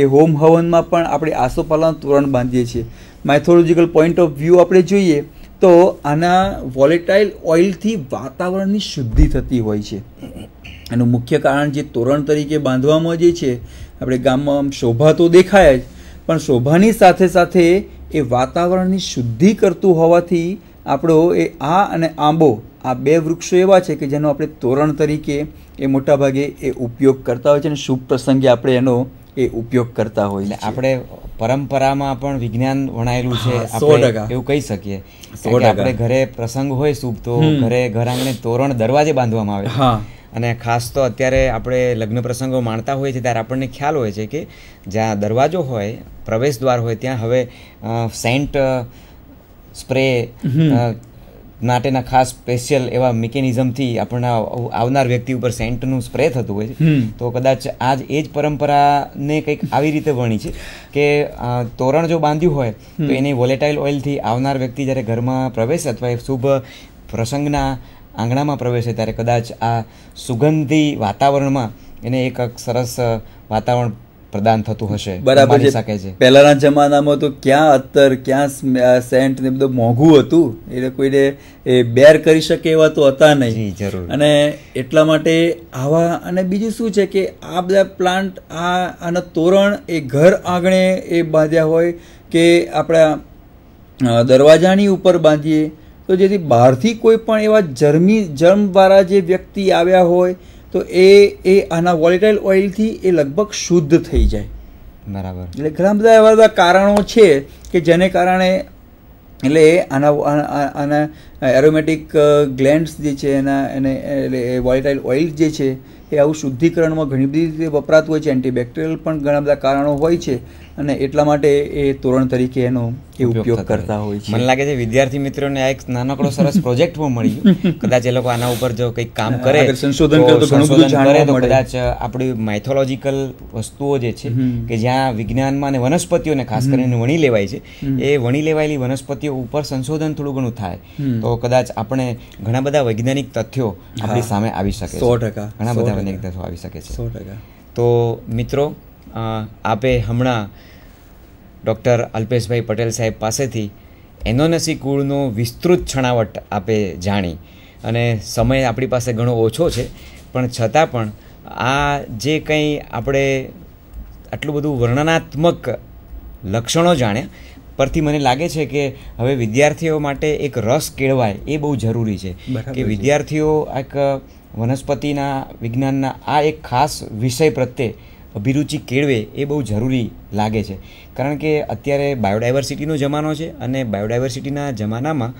એ હોમ હવનમાં પણ આપણે આસોપાલવનું તોરણ બાંધીએ છીએ માઇથોલોજીકલ પોઈન્ટ ઓફ વ્યૂ આપણે જોઈએ તો આના વોલેટાઇલ ઓઇલથી વાતાવરણની શુદ્ધિ થતી હોય છે એનું મુખ્ય કારણ જે તોરણ તરીકે બાંધવામાં જે છે આપણે ગામમાં શોભા તો દેખાય જ પણ શોભાની સાથે સાથે એ વાતાવરણની શુદ્ધિ કરતું હોવાથી આપણો એ આ અને આંબો આ બે વૃક્ષો એવા છે કે જેનો આપણે તોરણ તરીકે એ મોટાભાગે એ ઉપયોગ કરતા હોય છે અને શુભ પ્રસંગે આપણે એનો એ ઉપયોગ કરતા હોય આપણે પરંપરામાં પણ વિજ્ઞાન
વણાયેલું છે એવું કહી શકીએ આપણે ઘરે પ્રસંગ હોય શુભ તો ઘરે ઘર આંગણે તોરણ દરવાજે બાંધવામાં આવે અને ખાસ તો અત્યારે આપણે લગ્ન પ્રસંગો માણતા હોઈએ છીએ ત્યારે આપણને ખ્યાલ હોય છે કે જ્યાં દરવાજો હોય પ્રવેશ દ્વાર હોય ત્યાં હવે સેન્ટ સ્પ્રે માટેના ખાસ સ્પેશિયલ એવા મિકેનિઝમથી આપણા આવનાર વ્યક્તિ ઉપર સેન્ટનું સ્પ્રે થતું હોય છે તો કદાચ આજ એ જ પરંપરાને કંઈક આવી રીતે વણી છે કે તોરણ જો બાંધ્યું હોય તો એની વોલેટાઇલ ઓઇલથી આવનાર વ્યક્તિ જ્યારે ઘરમાં પ્રવેશ અથવા શુભ પ્રસંગના આંગણામાં પ્રવેશે ત્યારે કદાચ આ સુગંધી વાતાવરણમાં એને એક સરસ વાતાવરણ પ્રદાન થતું હશે બરાબર શકે છે
પહેલાના જમાનામાં તો ક્યાં અત્તર ક્યાં સેન્ટ ને બધું મોંઘું હતું એટલે કોઈને એ બેર કરી શકે એવા તો હતા નહીં જરૂર અને એટલા માટે આવા અને બીજું શું છે કે આ બધા પ્લાન્ટ આ આના તોરણ એ ઘર આંગણે એ બાંધ્યા હોય કે આપણા દરવાજાની ઉપર બાંધીએ તો જેથી બહારથી કોઈ પણ એવા જર્મી જર્મવાળા જે વ્યક્તિ આવ્યા હોય તો એ એ આના વોલેટાઇલ ઓઇલથી એ લગભગ શુદ્ધ થઈ જાય બરાબર એટલે ઘણા બધા એવા બધા કારણો છે કે જેને કારણે એટલે આના આના એરોમેટિક ગ્લેન્ડ્સ જે છે એના એને એટલે વોલેટાઇલ ઓઇલ જે છે એ આવું શુદ્ધિકરણમાં ઘણી બધી રીતે વપરાતું હોય છે એન્ટીબેક્ટેરિયલ પણ ઘણા બધા કારણો હોય છે અને એટલા માટે એ તોરણ તરીકે એનો એ ઉપયોગ કરતા હોય છે મને લાગે છે વિદ્યાર્થી મિત્રોને આ એક નાનકડો સરસ પ્રોજેક્ટ પણ મળી કદાચ
એ લોકો આના ઉપર જો કંઈક કામ કરે સંશોધન કરે તો ઘણું બધું જાણવા મળે કદાચ આપણી માઇથોલોજીકલ વસ્તુઓ જે છે કે જ્યાં વિજ્ઞાનમાં અને વનસ્પતિઓને ખાસ કરીને વણી લેવાય છે એ વણી લેવાયેલી વનસ્પતિઓ ઉપર સંશોધન થોડું ઘણું થાય તો કદાચ આપણે ઘણા બધા વૈજ્ઞાનિક તથ્યો આપણી સામે આવી શકે સો ટકા ઘણા બધા વૈજ્ઞાનિક તથ્યો આવી શકે છે સો ટકા તો મિત્રો આપે હમણાં ડૉક્ટર અલ્પેશભાઈ પટેલ સાહેબ પાસેથી એનોનસી કુળનો વિસ્તૃત છણાવટ આપે જાણી અને સમય આપણી પાસે ઘણો ઓછો છે પણ છતાં પણ આ જે કંઈ આપણે આટલું બધું વર્ણનાત્મક લક્ષણો જાણ્યા પરથી મને લાગે છે કે હવે વિદ્યાર્થીઓ માટે એક રસ કેળવાય એ બહુ જરૂરી છે કે વિદ્યાર્થીઓ એક વનસ્પતિના વિજ્ઞાનના આ એક ખાસ વિષય પ્રત્યે અભિરુચિ કેળવે એ બહુ જરૂરી લાગે છે કારણ કે અત્યારે બાયોડાયવર્સિટીનો જમાનો છે અને બાયોડાયવર્સિટીના જમાનામાં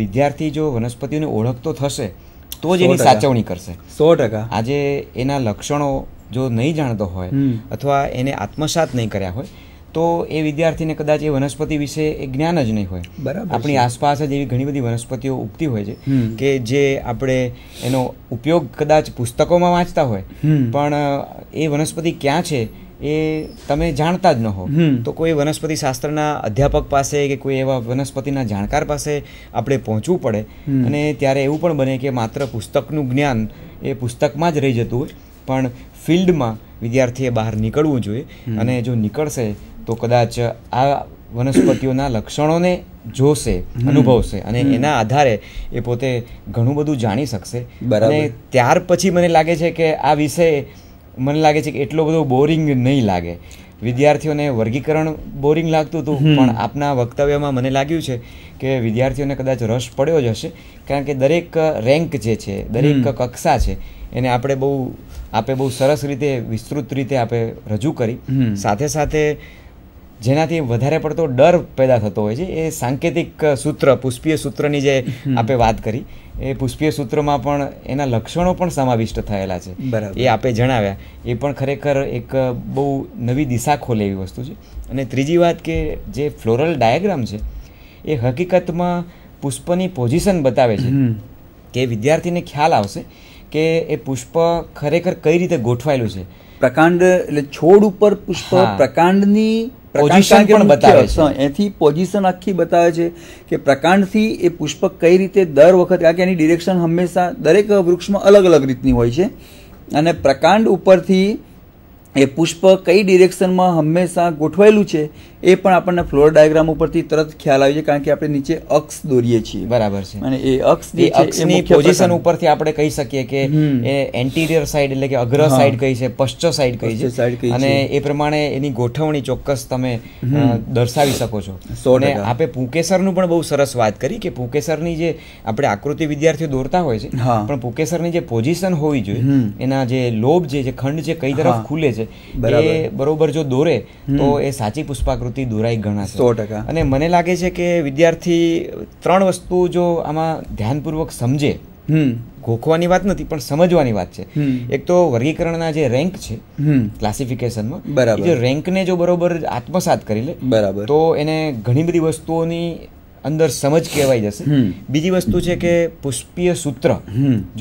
વિદ્યાર્થી જો વનસ્પતિઓને ઓળખતો થશે તો જ એની સાચવણી કરશે સો ટકા આજે એના લક્ષણો જો નહીં જાણતો હોય અથવા એને આત્મસાત નહીં કર્યા હોય તો એ વિદ્યાર્થીને કદાચ એ વનસ્પતિ વિશે એ જ્ઞાન જ નહીં હોય બરાબર આપણી આસપાસ જ એવી ઘણી બધી વનસ્પતિઓ ઉગતી હોય છે કે જે આપણે એનો ઉપયોગ કદાચ પુસ્તકોમાં વાંચતા હોય પણ એ વનસ્પતિ ક્યાં છે એ તમે જાણતા જ ન હો તો કોઈ વનસ્પતિ શાસ્ત્રના અધ્યાપક પાસે કે કોઈ એવા વનસ્પતિના જાણકાર પાસે આપણે પહોંચવું પડે અને ત્યારે એવું પણ બને કે માત્ર પુસ્તકનું જ્ઞાન એ પુસ્તકમાં જ રહી જતું હોય પણ ફિલ્ડમાં વિદ્યાર્થીએ બહાર નીકળવું જોઈએ અને જો નીકળશે તો કદાચ આ વનસ્પતિઓના લક્ષણોને જોશે અનુભવશે અને એના આધારે એ પોતે ઘણું બધું જાણી શકશે અને ત્યાર પછી મને લાગે છે કે આ વિષય મને લાગે છે કે એટલો બધો બોરિંગ નહીં લાગે વિદ્યાર્થીઓને વર્ગીકરણ બોરિંગ લાગતું હતું પણ આપના વક્તવ્યમાં મને લાગ્યું છે કે વિદ્યાર્થીઓને કદાચ રસ પડ્યો જ હશે કારણ કે દરેક રેન્ક જે છે દરેક કક્ષા છે એને આપણે બહુ આપે બહુ સરસ રીતે વિસ્તૃત રીતે આપણે રજૂ કરી સાથે સાથે જેનાથી વધારે પડતો ડર પેદા થતો હોય છે એ સાંકેતિક સૂત્ર પુષ્પીય સૂત્રની જે આપે વાત કરી એ પુષ્પીય સૂત્રમાં પણ એના લક્ષણો પણ સમાવિષ્ટ થયેલા છે એ આપે જણાવ્યા એ પણ ખરેખર એક બહુ નવી દિશા ખોલે એવી વસ્તુ છે અને ત્રીજી વાત કે જે ફ્લોરલ ડાયાગ્રામ છે એ હકીકતમાં પુષ્પની પોઝિશન બતાવે છે કે વિદ્યાર્થીને ખ્યાલ આવશે કે એ પુષ્પ ખરેખર કઈ રીતે ગોઠવાયેલું છે પ્રકાંડ
એટલે છોડ ઉપર પુષ્પ પ્રકાંડની પોઝિશન પણ બતાવે છે એથી પોઝિશન આખી બતાવે છે કે પ્રકાંડથી એ પુષ્પક કઈ રીતે દર વખત કારણ કે એની ડિરેક્શન હંમેશા દરેક વૃક્ષમાં અલગ અલગ રીતની હોય છે અને પ્રકાંડ ઉપરથી એ પુષ્પ કઈ ડિરેક્શનમાં હંમેશા ગોઠવાયેલું છે એ પણ આપણને ફ્લોર ડાયાગ્રામ ઉપરથી તરત ખ્યાલ આવી જાય કારણ કે આપણે નીચે અક્ષ દોરીએ છીએ બરાબર છે અને એ અક્ષ જે અક્ષની પોઝિશન
ઉપરથી આપણે કહી શકીએ કે એ એન્ટિરિયર સાઈડ એટલે કે અગ્ર સાઈડ કઈ છે પશ્ચ સાઈડ કઈ છે અને એ પ્રમાણે એની ગોઠવણી ચોક્કસ તમે દર્શાવી શકો છો અને આપણે પુકેસરનું પણ બહુ સરસ વાત કરી કે પુકેસરની જે આપણે આકૃતિ વિદ્યાર્થીઓ દોરતા હોય છે પણ પુકેસરની જે પોઝિશન હોવી જોઈએ એના જે લોબ જે ખંડ જે કઈ તરફ ખુલે છે છે એ બરોબર જો દોરે તો એ સાચી પુષ્પાકૃતિ દોરાઈ ગણાશે સો ટકા અને મને લાગે છે કે વિદ્યાર્થી ત્રણ વસ્તુ જો આમાં ધ્યાનપૂર્વક સમજે ગોખવાની વાત નથી પણ સમજવાની વાત છે એક તો વર્ગીકરણના જે રેન્ક છે ક્લાસિફિકેશનમાં બરાબર જે રેન્કને જો બરોબર આત્મસાત કરી લે બરાબર તો એને ઘણી બધી વસ્તુઓની અંદર સમજ કહેવાય જશે બીજી વસ્તુ છે કે પુષ્પીય સૂત્ર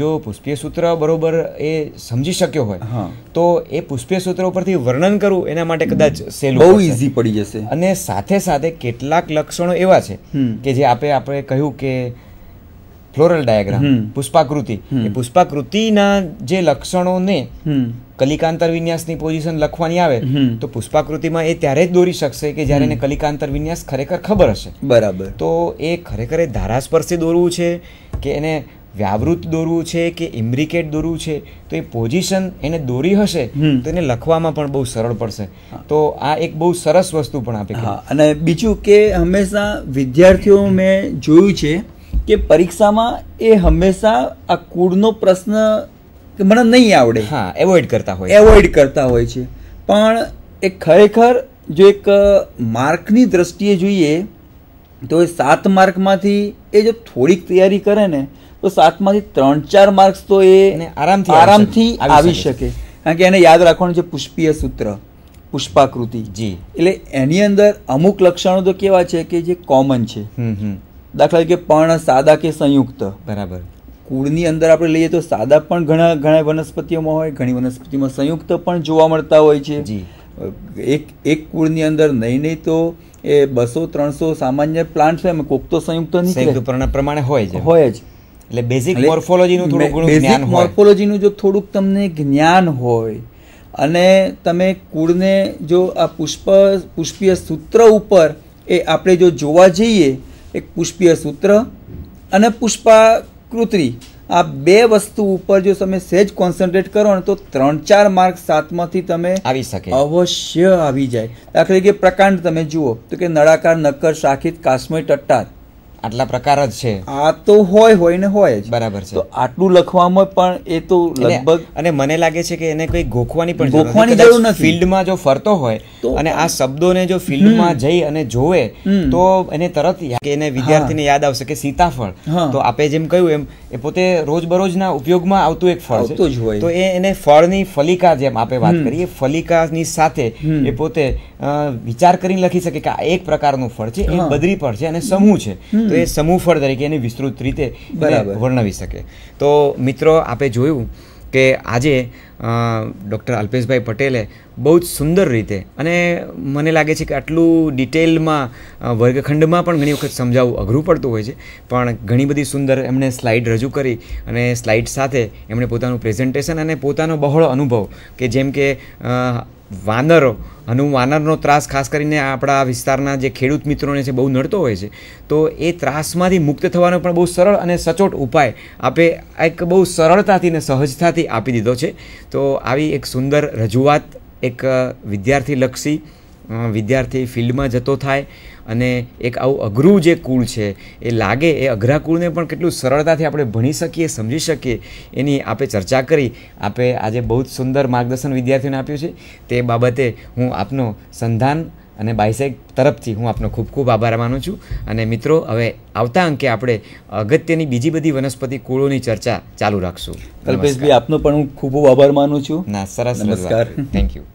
જો પુષ્પીય સૂત્ર બરોબર એ સમજી શક્યો હોય તો એ પુષ્પીય સૂત્ર ઉપરથી વર્ણન કરવું એના માટે કદાચ સહેલું બહુ ઈઝી પડી જશે અને સાથે સાથે કેટલાક લક્ષણો એવા છે કે જે આપે આપણે કહ્યું કે ફ્લોરલ ડાયાગ્રામ પુષ્પાકૃતિ એ પુષ્પાકૃતિના જે લક્ષણોને કલિકાંતર વિન્યાસની પોઝિશન લખવાની આવે તો પુષ્પાકૃતિમાં એ ત્યારે જ દોરી શકશે કે જ્યારે એને કલિકાંતર વિન્યાસ ખરેખર ખબર હશે બરાબર તો એ ખરેખર એ ધારાસ્પર્શી દોરવું છે કે એને વ્યાવૃત દોરવું છે કે ઇમ્બ્રિકેટ દોરવું છે તો એ પોઝિશન એને દોરી હશે તો એને લખવામાં
પણ બહુ સરળ પડશે તો આ એક બહુ સરસ વસ્તુ પણ આપે અને બીજું કે હંમેશા વિદ્યાર્થીઓ મેં જોયું છે કે પરીક્ષામાં એ હંમેશા આ કુળનો પ્રશ્ન મને નહીં આવડે હા એવોઇડ કરતા હોય એવોઇડ કરતા હોય છે પણ એ ખરેખર જો એક માર્કની દ્રષ્ટિએ જોઈએ તો એ સાત માર્કમાંથી એ જો થોડીક તૈયારી કરે ને તો સાતમાંથી ત્રણ ચાર માર્ક્સ તો એ આરામથી આરામથી આવી શકે કારણ કે એને યાદ રાખવાનું છે પુષ્પીય સૂત્ર પુષ્પાકૃતિ જી એટલે એની અંદર અમુક લક્ષણો તો કેવા છે કે જે કોમન છે દાખલા તરીકે પણ સાદા કે સંયુક્ત બરાબર કુળની અંદર આપણે લઈએ તો સાદા પણ ઘણા ઘણા વનસ્પતિઓમાં હોય ઘણી વનસ્પતિમાં સંયુક્ત પણ જોવા મળતા હોય છે એક એક કુળની અંદર નહીં નહીં તો એ બસો ત્રણસો સામાન્ય પ્લાન્ટ હોય કોક તો સંયુક્ત નીકળે પ્રમાણે હોય છે હોય જ એટલે બેઝિક મોર્ફોલોજીનું થોડું ઘણું જ્ઞાન હોય મોર્ફોલોજીનું જો થોડુંક તમને જ્ઞાન હોય અને તમે કુળને જો આ પુષ્પ પુષ્પીય સૂત્ર ઉપર એ આપણે જો જોવા જઈએ એક પુષ્પીય સૂત્ર અને પુષ્પાકૃતિ આ બે વસ્તુ ઉપર જો તમે સહેજ કોન્સન્ટ્રેટ કરો ને તો ત્રણ ચાર માર્ક સાતમાંથી તમે આવી શકે અવશ્ય આવી જાય દાખલા તરીકે પ્રકાંડ તમે જુઓ તો કે નળાકાર નક્કર શાખિત કાશ્મય ટટ્ટાર આટલા પ્રકાર જ છે આ તો હોય હોય ને હોય જ બરાબર છે તો આટલું લખવામાં પણ એ તો લગભગ અને મને લાગે છે કે એને કોઈ ગોખવાની પણ ગોખવાની જરૂર નથી
ફિલ્ડમાં જો ફરતો હોય અને આ શબ્દોને જો ફિલ્ડમાં જઈ અને જોવે તો એને તરત કે એને વિદ્યાર્થીને યાદ આવશે કે સીતાફળ તો આપે જેમ કહ્યું એમ એ પોતે રોજબરોજના ઉપયોગમાં આવતું એક ફળ છે તો એ એને ફળની ફલિકા જેમ આપણે વાત કરીએ ફલિકાની સાથે એ પોતે વિચાર કરીને લખી શકે કે આ એક પ્રકારનું ફળ છે એ બદરી ફળ છે અને સમૂહ છે તો એ સમૂહ ફળ તરીકે એને વિસ્તૃત રીતે વર્ણવી શકે તો મિત્રો આપણે જોયું કે આજે ડૉક્ટર અલ્પેશભાઈ પટેલે બહુ જ સુંદર રીતે અને મને લાગે છે કે આટલું ડિટેલમાં વર્ગખંડમાં પણ ઘણી વખત સમજાવવું અઘરું પડતું હોય છે પણ ઘણી બધી સુંદર એમણે સ્લાઇડ રજૂ કરી અને સ્લાઇડ સાથે એમણે પોતાનું પ્રેઝન્ટેશન અને પોતાનો બહોળો અનુભવ કે જેમ કે વાનરો અને વાનરનો ત્રાસ ખાસ કરીને આપણા વિસ્તારના જે ખેડૂત મિત્રોને છે બહુ નડતો હોય છે તો એ ત્રાસમાંથી મુક્ત થવાનો પણ બહુ સરળ અને સચોટ ઉપાય આપે એક બહુ સરળતાથી ને સહજતાથી આપી દીધો છે તો આવી એક સુંદર રજૂઆત એક વિદ્યાર્થીલક્ષી વિદ્યાર્થી ફિલ્ડમાં જતો થાય અને એક આવું અઘરું જે કુળ છે એ લાગે એ અઘરા કુળને પણ કેટલું સરળતાથી આપણે ભણી શકીએ સમજી શકીએ એની આપે ચર્ચા કરી આપે આજે બહુ જ સુંદર માર્ગદર્શન વિદ્યાર્થીઓને આપ્યું છે તે બાબતે હું આપનો સંધાન અને બાયસેક તરફથી હું આપનો ખૂબ ખૂબ આભાર માનું છું અને મિત્રો હવે આવતા અંકે આપણે અગત્યની બીજી બધી વનસ્પતિ કુળોની ચર્ચા ચાલુ રાખશું કલ્પેશભાઈ
આપનો પણ હું ખૂબ ખૂબ આભાર માનું છું ના સરસ નમસ્કાર થેન્ક યુ